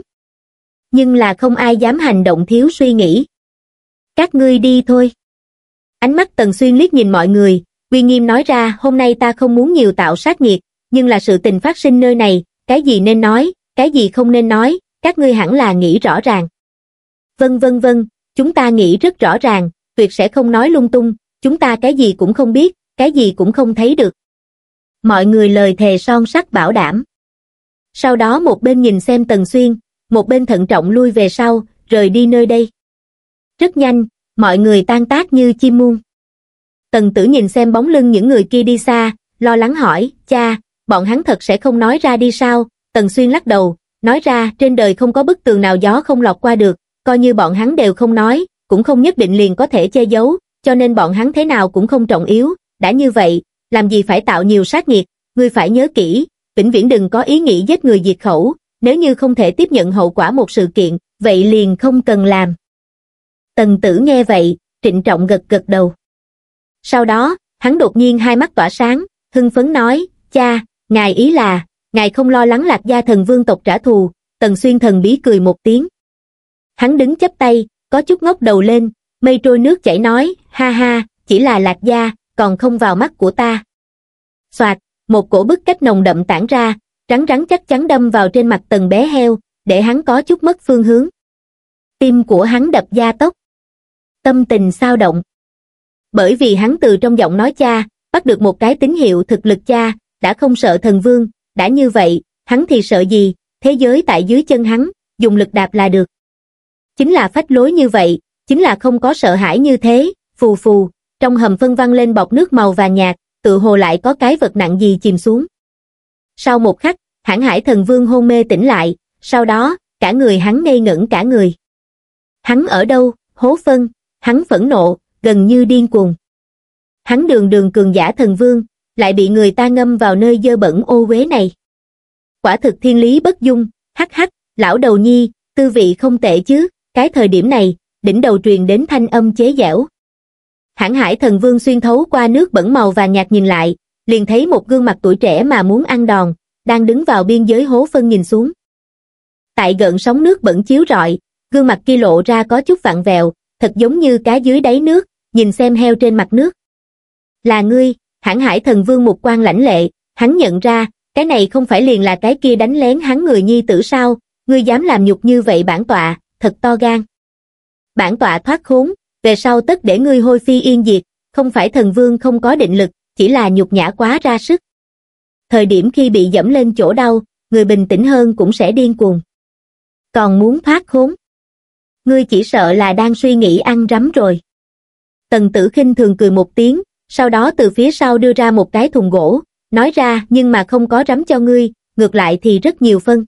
nhưng là không ai dám hành động thiếu suy nghĩ. Các ngươi đi thôi. Ánh mắt Tần Xuyên liếc nhìn mọi người, uy nghiêm nói ra hôm nay ta không muốn nhiều tạo sát nghiệt, nhưng là sự tình phát sinh nơi này, cái gì nên nói, cái gì không nên nói, các ngươi hẳn là nghĩ rõ ràng. Vân vân vân, chúng ta nghĩ rất rõ ràng, tuyệt sẽ không nói lung tung, chúng ta cái gì cũng không biết, cái gì cũng không thấy được. Mọi người lời thề son sắt bảo đảm. Sau đó một bên nhìn xem Tần Xuyên, một bên thận trọng lui về sau, rời đi nơi đây. Rất nhanh, mọi người tan tác như chim muôn. Tần tử nhìn xem bóng lưng những người kia đi xa, lo lắng hỏi, cha, bọn hắn thật sẽ không nói ra đi sao, tần xuyên lắc đầu, nói ra trên đời không có bức tường nào gió không lọt qua được, coi như bọn hắn đều không nói, cũng không nhất định liền có thể che giấu, cho nên bọn hắn thế nào cũng không trọng yếu, đã như vậy, làm gì phải tạo nhiều sát nghiệt, ngươi phải nhớ kỹ, vĩnh viễn đừng có ý nghĩ giết người diệt khẩu, nếu như không thể tiếp nhận hậu quả một sự kiện, vậy liền không cần làm. Tần tử nghe vậy, trịnh trọng gật gật đầu. Sau đó, hắn đột nhiên hai mắt tỏa sáng, hưng phấn nói, cha, ngài ý là, ngài không lo lắng lạc gia thần vương tộc trả thù, tần xuyên thần bí cười một tiếng. Hắn đứng chắp tay, có chút ngốc đầu lên, mây trôi nước chảy nói, ha ha, chỉ là lạc gia, còn không vào mắt của ta. Soạt, một cổ bức cách nồng đậm tản ra, rắn rắn chắc chắn đâm vào trên mặt tầng bé heo để hắn có chút mất phương hướng tim của hắn đập gia tốc tâm tình sao động bởi vì hắn từ trong giọng nói cha bắt được một cái tín hiệu thực lực cha đã không sợ thần vương đã như vậy hắn thì sợ gì thế giới tại dưới chân hắn dùng lực đạp là được chính là phách lối như vậy chính là không có sợ hãi như thế phù phù trong hầm phân văng lên bọc nước màu và nhạt tự hồ lại có cái vật nặng gì chìm xuống sau một khắc, hãng hải thần vương hôn mê tỉnh lại, sau đó, cả người hắn ngây ngẩn cả người. Hắn ở đâu, hố phân, hắn phẫn nộ, gần như điên cuồng. Hắn đường đường cường giả thần vương, lại bị người ta ngâm vào nơi dơ bẩn ô uế này. Quả thực thiên lý bất dung, hắc hắc, lão đầu nhi, tư vị không tệ chứ, cái thời điểm này, đỉnh đầu truyền đến thanh âm chế dẻo. Hãng hải thần vương xuyên thấu qua nước bẩn màu và nhạt nhìn lại, liền thấy một gương mặt tuổi trẻ mà muốn ăn đòn, đang đứng vào biên giới hố phân nhìn xuống. Tại gần sóng nước bẩn chiếu rọi, gương mặt kia lộ ra có chút vặn vẹo, thật giống như cá dưới đáy nước, nhìn xem heo trên mặt nước. Là ngươi, hãng hải thần vương một quan lãnh lệ, hắn nhận ra, cái này không phải liền là cái kia đánh lén hắn người nhi tử sao, ngươi dám làm nhục như vậy bản tọa, thật to gan. Bản tọa thoát khốn, về sau tất để ngươi hôi phi yên diệt, không phải thần vương không có định lực, chỉ là nhục nhã quá ra sức. Thời điểm khi bị dẫm lên chỗ đau, người bình tĩnh hơn cũng sẽ điên cuồng. Còn muốn thoát khốn. Ngươi chỉ sợ là đang suy nghĩ ăn rắm rồi. Tần tử khinh thường cười một tiếng, sau đó từ phía sau đưa ra một cái thùng gỗ, nói ra nhưng mà không có rắm cho ngươi, ngược lại thì rất nhiều phân.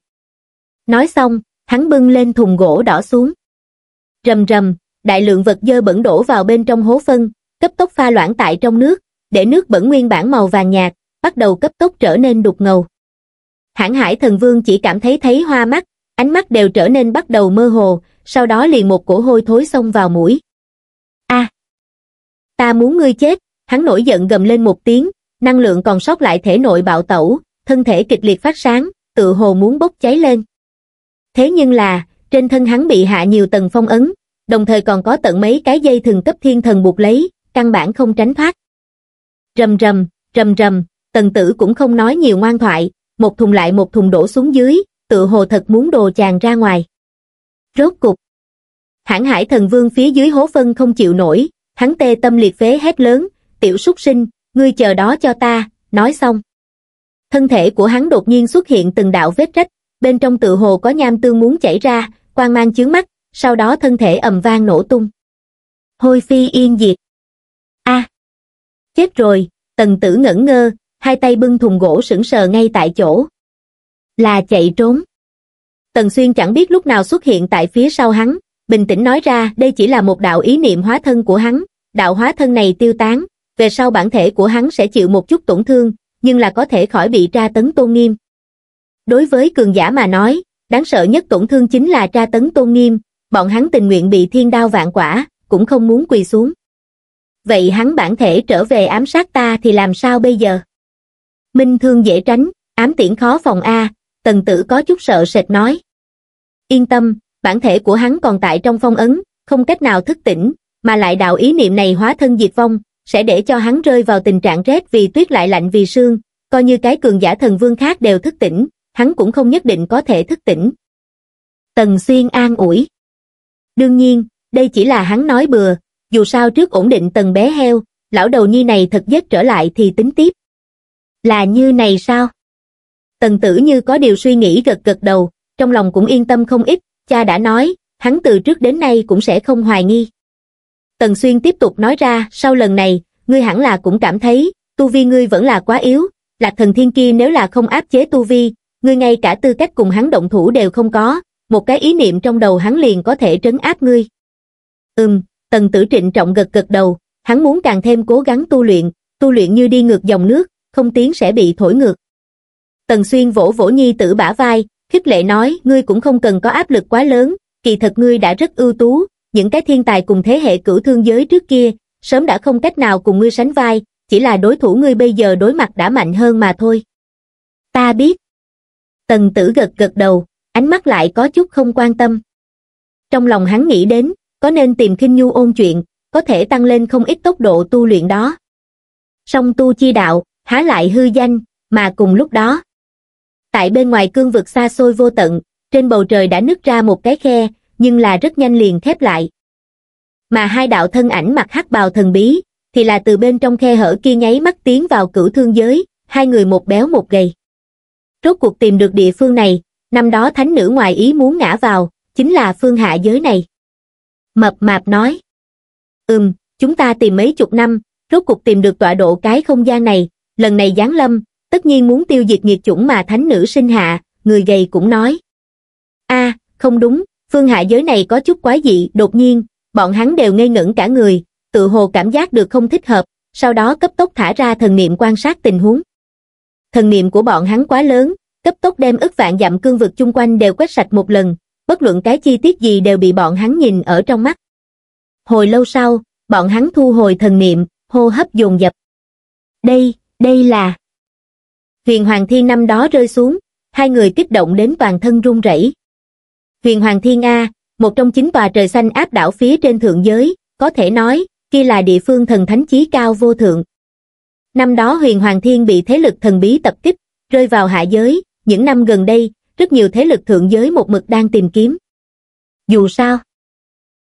Nói xong, hắn bưng lên thùng gỗ đỏ xuống. Rầm rầm, đại lượng vật dơ bẩn đổ vào bên trong hố phân, cấp tốc pha loãng tại trong nước, để nước bẩn nguyên bản màu vàng nhạt, bắt đầu cấp tốc trở nên đục ngầu. Hãng hải thần vương chỉ cảm thấy thấy hoa mắt, ánh mắt đều trở nên bắt đầu mơ hồ, sau đó liền một cổ hôi thối xông vào mũi. a à, Ta muốn ngươi chết, hắn nổi giận gầm lên một tiếng, năng lượng còn sót lại thể nội bạo tẩu, thân thể kịch liệt phát sáng, tự hồ muốn bốc cháy lên. Thế nhưng là, trên thân hắn bị hạ nhiều tầng phong ấn, đồng thời còn có tận mấy cái dây thần cấp thiên thần buộc lấy, căn bản không tránh thoát. Rầm rầm, rầm rầm, tần tử cũng không nói nhiều ngoan thoại, một thùng lại một thùng đổ xuống dưới, tự hồ thật muốn đồ chàng ra ngoài. Rốt cục. Hãng hải thần vương phía dưới hố phân không chịu nổi, hắn tê tâm liệt phế hét lớn, tiểu súc sinh, ngươi chờ đó cho ta, nói xong. Thân thể của hắn đột nhiên xuất hiện từng đạo vết rách, bên trong tự hồ có nham tương muốn chảy ra, quang mang chướng mắt, sau đó thân thể ầm vang nổ tung. Hôi phi yên diệt. Chết rồi, tần tử ngẩn ngơ, hai tay bưng thùng gỗ sững sờ ngay tại chỗ. Là chạy trốn. Tần Xuyên chẳng biết lúc nào xuất hiện tại phía sau hắn, bình tĩnh nói ra đây chỉ là một đạo ý niệm hóa thân của hắn, đạo hóa thân này tiêu tán, về sau bản thể của hắn sẽ chịu một chút tổn thương, nhưng là có thể khỏi bị tra tấn tôn nghiêm. Đối với cường giả mà nói, đáng sợ nhất tổn thương chính là tra tấn tôn nghiêm, bọn hắn tình nguyện bị thiên đao vạn quả, cũng không muốn quỳ xuống vậy hắn bản thể trở về ám sát ta thì làm sao bây giờ? Minh thương dễ tránh, ám tiễn khó phòng A, tần tử có chút sợ sệt nói. Yên tâm, bản thể của hắn còn tại trong phong ấn, không cách nào thức tỉnh, mà lại đạo ý niệm này hóa thân diệt vong, sẽ để cho hắn rơi vào tình trạng rét vì tuyết lại lạnh vì sương, coi như cái cường giả thần vương khác đều thức tỉnh, hắn cũng không nhất định có thể thức tỉnh. Tần Xuyên an ủi. Đương nhiên, đây chỉ là hắn nói bừa, dù sao trước ổn định tầng bé heo, lão đầu nhi này thật dứt trở lại thì tính tiếp. Là như này sao? Tần tử như có điều suy nghĩ gật gật đầu, trong lòng cũng yên tâm không ít, cha đã nói, hắn từ trước đến nay cũng sẽ không hoài nghi. Tần Xuyên tiếp tục nói ra, sau lần này, ngươi hẳn là cũng cảm thấy, tu vi ngươi vẫn là quá yếu, lạc thần thiên kia nếu là không áp chế tu vi, ngươi ngay cả tư cách cùng hắn động thủ đều không có, một cái ý niệm trong đầu hắn liền có thể trấn áp ngươi. Ừm, Tần tử trịnh trọng gật gật đầu, hắn muốn càng thêm cố gắng tu luyện, tu luyện như đi ngược dòng nước, không tiến sẽ bị thổi ngược. Tần xuyên vỗ vỗ nhi tử bả vai, khích lệ nói ngươi cũng không cần có áp lực quá lớn, kỳ thật ngươi đã rất ưu tú, những cái thiên tài cùng thế hệ cửu thương giới trước kia, sớm đã không cách nào cùng ngươi sánh vai, chỉ là đối thủ ngươi bây giờ đối mặt đã mạnh hơn mà thôi. Ta biết. Tần tử gật gật đầu, ánh mắt lại có chút không quan tâm. Trong lòng hắn nghĩ đến, có nên tìm khinh nhu ôn chuyện, có thể tăng lên không ít tốc độ tu luyện đó. Song tu chi đạo, há lại hư danh, mà cùng lúc đó. Tại bên ngoài cương vực xa xôi vô tận, trên bầu trời đã nứt ra một cái khe, nhưng là rất nhanh liền khép lại. Mà hai đạo thân ảnh mặc hắc bào thần bí, thì là từ bên trong khe hở kia nháy mắt tiến vào cửu thương giới, hai người một béo một gầy. Rốt cuộc tìm được địa phương này, năm đó thánh nữ ngoài ý muốn ngã vào, chính là phương hạ giới này mập mạp nói ừm chúng ta tìm mấy chục năm rốt cuộc tìm được tọa độ cái không gian này lần này giáng lâm tất nhiên muốn tiêu diệt nhiệt chủng mà thánh nữ sinh hạ người gầy cũng nói a không đúng phương hạ giới này có chút quá dị đột nhiên bọn hắn đều ngây ngẩn cả người tự hồ cảm giác được không thích hợp sau đó cấp tốc thả ra thần niệm quan sát tình huống thần niệm của bọn hắn quá lớn cấp tốc đem ức vạn dặm cương vực chung quanh đều quét sạch một lần bất luận cái chi tiết gì đều bị bọn hắn nhìn ở trong mắt. Hồi lâu sau, bọn hắn thu hồi thần niệm, hô hấp dồn dập. Đây, đây là... Huyền Hoàng Thiên năm đó rơi xuống, hai người kích động đến toàn thân run rẩy. Huyền Hoàng Thiên A, một trong chín tòa trời xanh áp đảo phía trên thượng giới, có thể nói, kia là địa phương thần thánh chí cao vô thượng. Năm đó Huyền Hoàng Thiên bị thế lực thần bí tập kích, rơi vào hạ giới, những năm gần đây, rất nhiều thế lực thượng giới một mực đang tìm kiếm. Dù sao,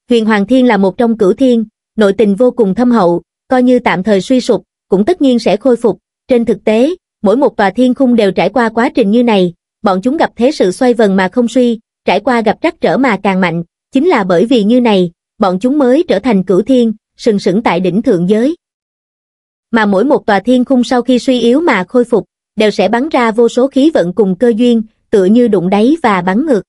Huyền Hoàng Thiên là một trong cửu thiên, nội tình vô cùng thâm hậu, coi như tạm thời suy sụp, cũng tất nhiên sẽ khôi phục. Trên thực tế, mỗi một tòa thiên khung đều trải qua quá trình như này, bọn chúng gặp thế sự xoay vần mà không suy, trải qua gặp trắc trở mà càng mạnh, chính là bởi vì như này, bọn chúng mới trở thành cửu thiên, sừng sững tại đỉnh thượng giới. Mà mỗi một tòa thiên khung sau khi suy yếu mà khôi phục, đều sẽ bắn ra vô số khí vận cùng cơ duyên, tựa như đụng đáy và bắn ngược.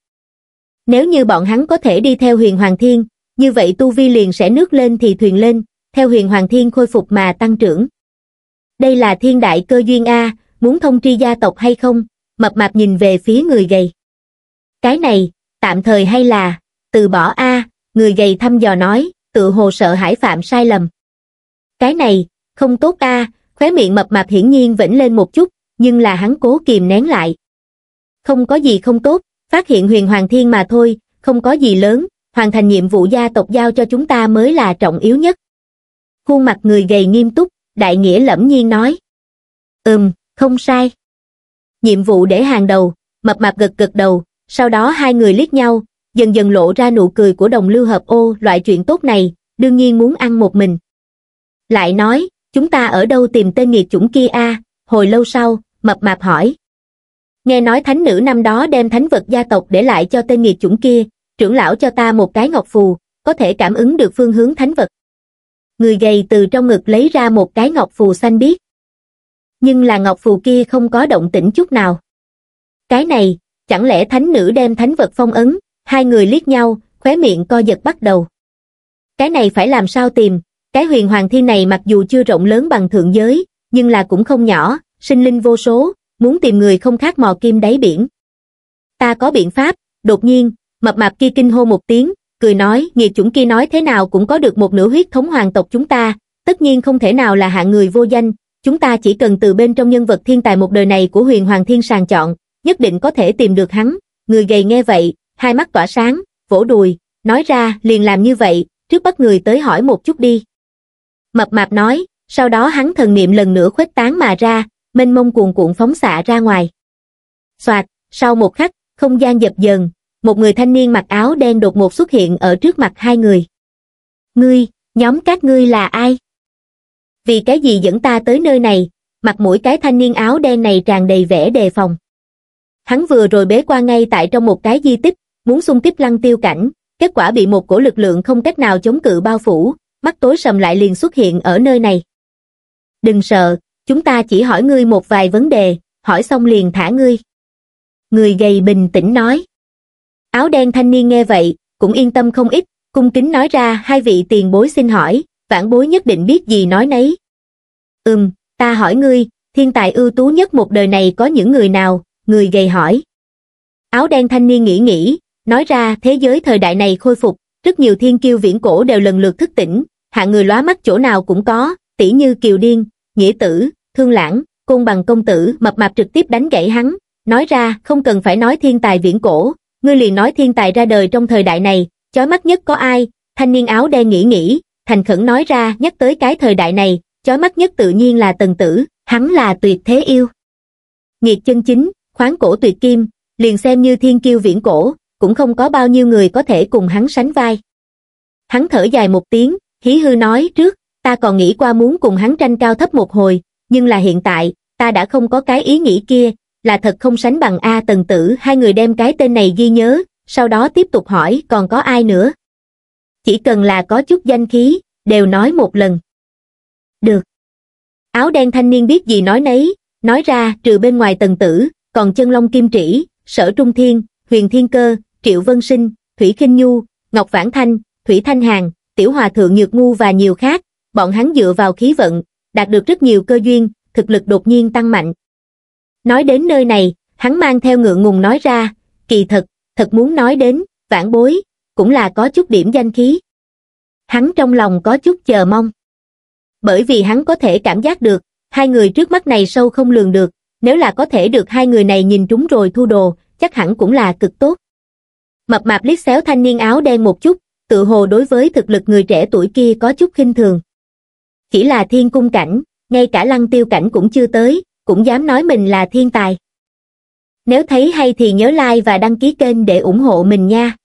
Nếu như bọn hắn có thể đi theo huyền hoàng thiên, như vậy tu vi liền sẽ nước lên thì thuyền lên, theo huyền hoàng thiên khôi phục mà tăng trưởng. Đây là thiên đại cơ duyên A, muốn thông tri gia tộc hay không, mập mạp nhìn về phía người gầy. Cái này, tạm thời hay là, từ bỏ A, người gầy thăm dò nói, tự hồ sợ hải phạm sai lầm. Cái này, không tốt A, khóe miệng mập mạp hiển nhiên vĩnh lên một chút, nhưng là hắn cố kìm nén lại, không có gì không tốt, phát hiện huyền hoàng thiên mà thôi, không có gì lớn, hoàn thành nhiệm vụ gia tộc giao cho chúng ta mới là trọng yếu nhất. Khuôn mặt người gầy nghiêm túc, đại nghĩa lẫm nhiên nói. Ừm, không sai. Nhiệm vụ để hàng đầu, mập mạp gật gật đầu, sau đó hai người liếc nhau, dần dần lộ ra nụ cười của đồng lưu hợp ô loại chuyện tốt này, đương nhiên muốn ăn một mình. Lại nói, chúng ta ở đâu tìm tên nghiệt chủng kia a hồi lâu sau, mập mạp hỏi nghe nói thánh nữ năm đó đem thánh vật gia tộc để lại cho tên nghiệt chủng kia trưởng lão cho ta một cái ngọc phù có thể cảm ứng được phương hướng thánh vật người gầy từ trong ngực lấy ra một cái ngọc phù xanh biếc nhưng là ngọc phù kia không có động tĩnh chút nào cái này chẳng lẽ thánh nữ đem thánh vật phong ấn hai người liếc nhau khóe miệng co giật bắt đầu cái này phải làm sao tìm cái huyền hoàng thi này mặc dù chưa rộng lớn bằng thượng giới nhưng là cũng không nhỏ sinh linh vô số muốn tìm người không khác mò kim đáy biển ta có biện pháp đột nhiên mập mạp kia kinh hô một tiếng cười nói nghiệt chủng kia nói thế nào cũng có được một nửa huyết thống hoàng tộc chúng ta tất nhiên không thể nào là hạng người vô danh chúng ta chỉ cần từ bên trong nhân vật thiên tài một đời này của huyền hoàng thiên sàng chọn nhất định có thể tìm được hắn người gầy nghe vậy hai mắt tỏa sáng vỗ đùi nói ra liền làm như vậy trước bắt người tới hỏi một chút đi mập mạp nói sau đó hắn thần niệm lần nữa khuếch tán mà ra mênh mông cuồn cuộn phóng xạ ra ngoài. Xoạt, sau một khắc, không gian dập dần, một người thanh niên mặc áo đen đột ngột xuất hiện ở trước mặt hai người. Ngươi, nhóm các ngươi là ai? Vì cái gì dẫn ta tới nơi này, mặt mũi cái thanh niên áo đen này tràn đầy vẻ đề phòng. Hắn vừa rồi bế qua ngay tại trong một cái di tích, muốn xung kích lăng tiêu cảnh, kết quả bị một cổ lực lượng không cách nào chống cự bao phủ, mắt tối sầm lại liền xuất hiện ở nơi này. Đừng sợ, chúng ta chỉ hỏi ngươi một vài vấn đề, hỏi xong liền thả ngươi. Người gầy bình tĩnh nói. Áo đen thanh niên nghe vậy, cũng yên tâm không ít, cung kính nói ra hai vị tiền bối xin hỏi, vãn bối nhất định biết gì nói nấy. Ừm, ta hỏi ngươi, thiên tài ưu tú nhất một đời này có những người nào, người gầy hỏi. Áo đen thanh niên nghĩ nghĩ, nói ra thế giới thời đại này khôi phục, rất nhiều thiên kiêu viễn cổ đều lần lượt thức tỉnh, hạng người lóa mắt chỗ nào cũng có, tỷ như Kiều Điên, Nghĩa Tử, thương lãng, cung bằng công tử, mập mạp trực tiếp đánh gãy hắn, nói ra không cần phải nói thiên tài viễn cổ, ngươi liền nói thiên tài ra đời trong thời đại này, chói mắt nhất có ai, thanh niên áo đen nghĩ nghĩ, thành khẩn nói ra nhắc tới cái thời đại này, chói mắt nhất tự nhiên là tần tử, hắn là tuyệt thế yêu. Nghiệt chân chính, khoáng cổ tuyệt kim, liền xem như thiên kiêu viễn cổ, cũng không có bao nhiêu người có thể cùng hắn sánh vai. Hắn thở dài một tiếng, hí hư nói trước, ta còn nghĩ qua muốn cùng hắn tranh cao thấp một hồi, nhưng là hiện tại, ta đã không có cái ý nghĩ kia, là thật không sánh bằng A Tần Tử. Hai người đem cái tên này ghi nhớ, sau đó tiếp tục hỏi còn có ai nữa. Chỉ cần là có chút danh khí, đều nói một lần. Được. Áo đen thanh niên biết gì nói nấy, nói ra trừ bên ngoài Tần Tử, còn chân long kim trĩ, sở trung thiên, huyền thiên cơ, triệu vân sinh, thủy kinh nhu, ngọc vãn thanh, thủy thanh hàng, tiểu hòa thượng nhược ngu và nhiều khác, bọn hắn dựa vào khí vận, đạt được rất nhiều cơ duyên, thực lực đột nhiên tăng mạnh. Nói đến nơi này, hắn mang theo ngựa ngùng nói ra, kỳ thật, thật muốn nói đến, vãn bối, cũng là có chút điểm danh khí. Hắn trong lòng có chút chờ mong. Bởi vì hắn có thể cảm giác được, hai người trước mắt này sâu không lường được, nếu là có thể được hai người này nhìn trúng rồi thu đồ, chắc hẳn cũng là cực tốt. Mập mạp liếc xéo thanh niên áo đen một chút, tự hồ đối với thực lực người trẻ tuổi kia có chút khinh thường chỉ là thiên cung cảnh, ngay cả lăng tiêu cảnh cũng chưa tới, cũng dám nói mình là thiên tài. Nếu thấy hay thì nhớ like và đăng ký kênh để ủng hộ mình nha.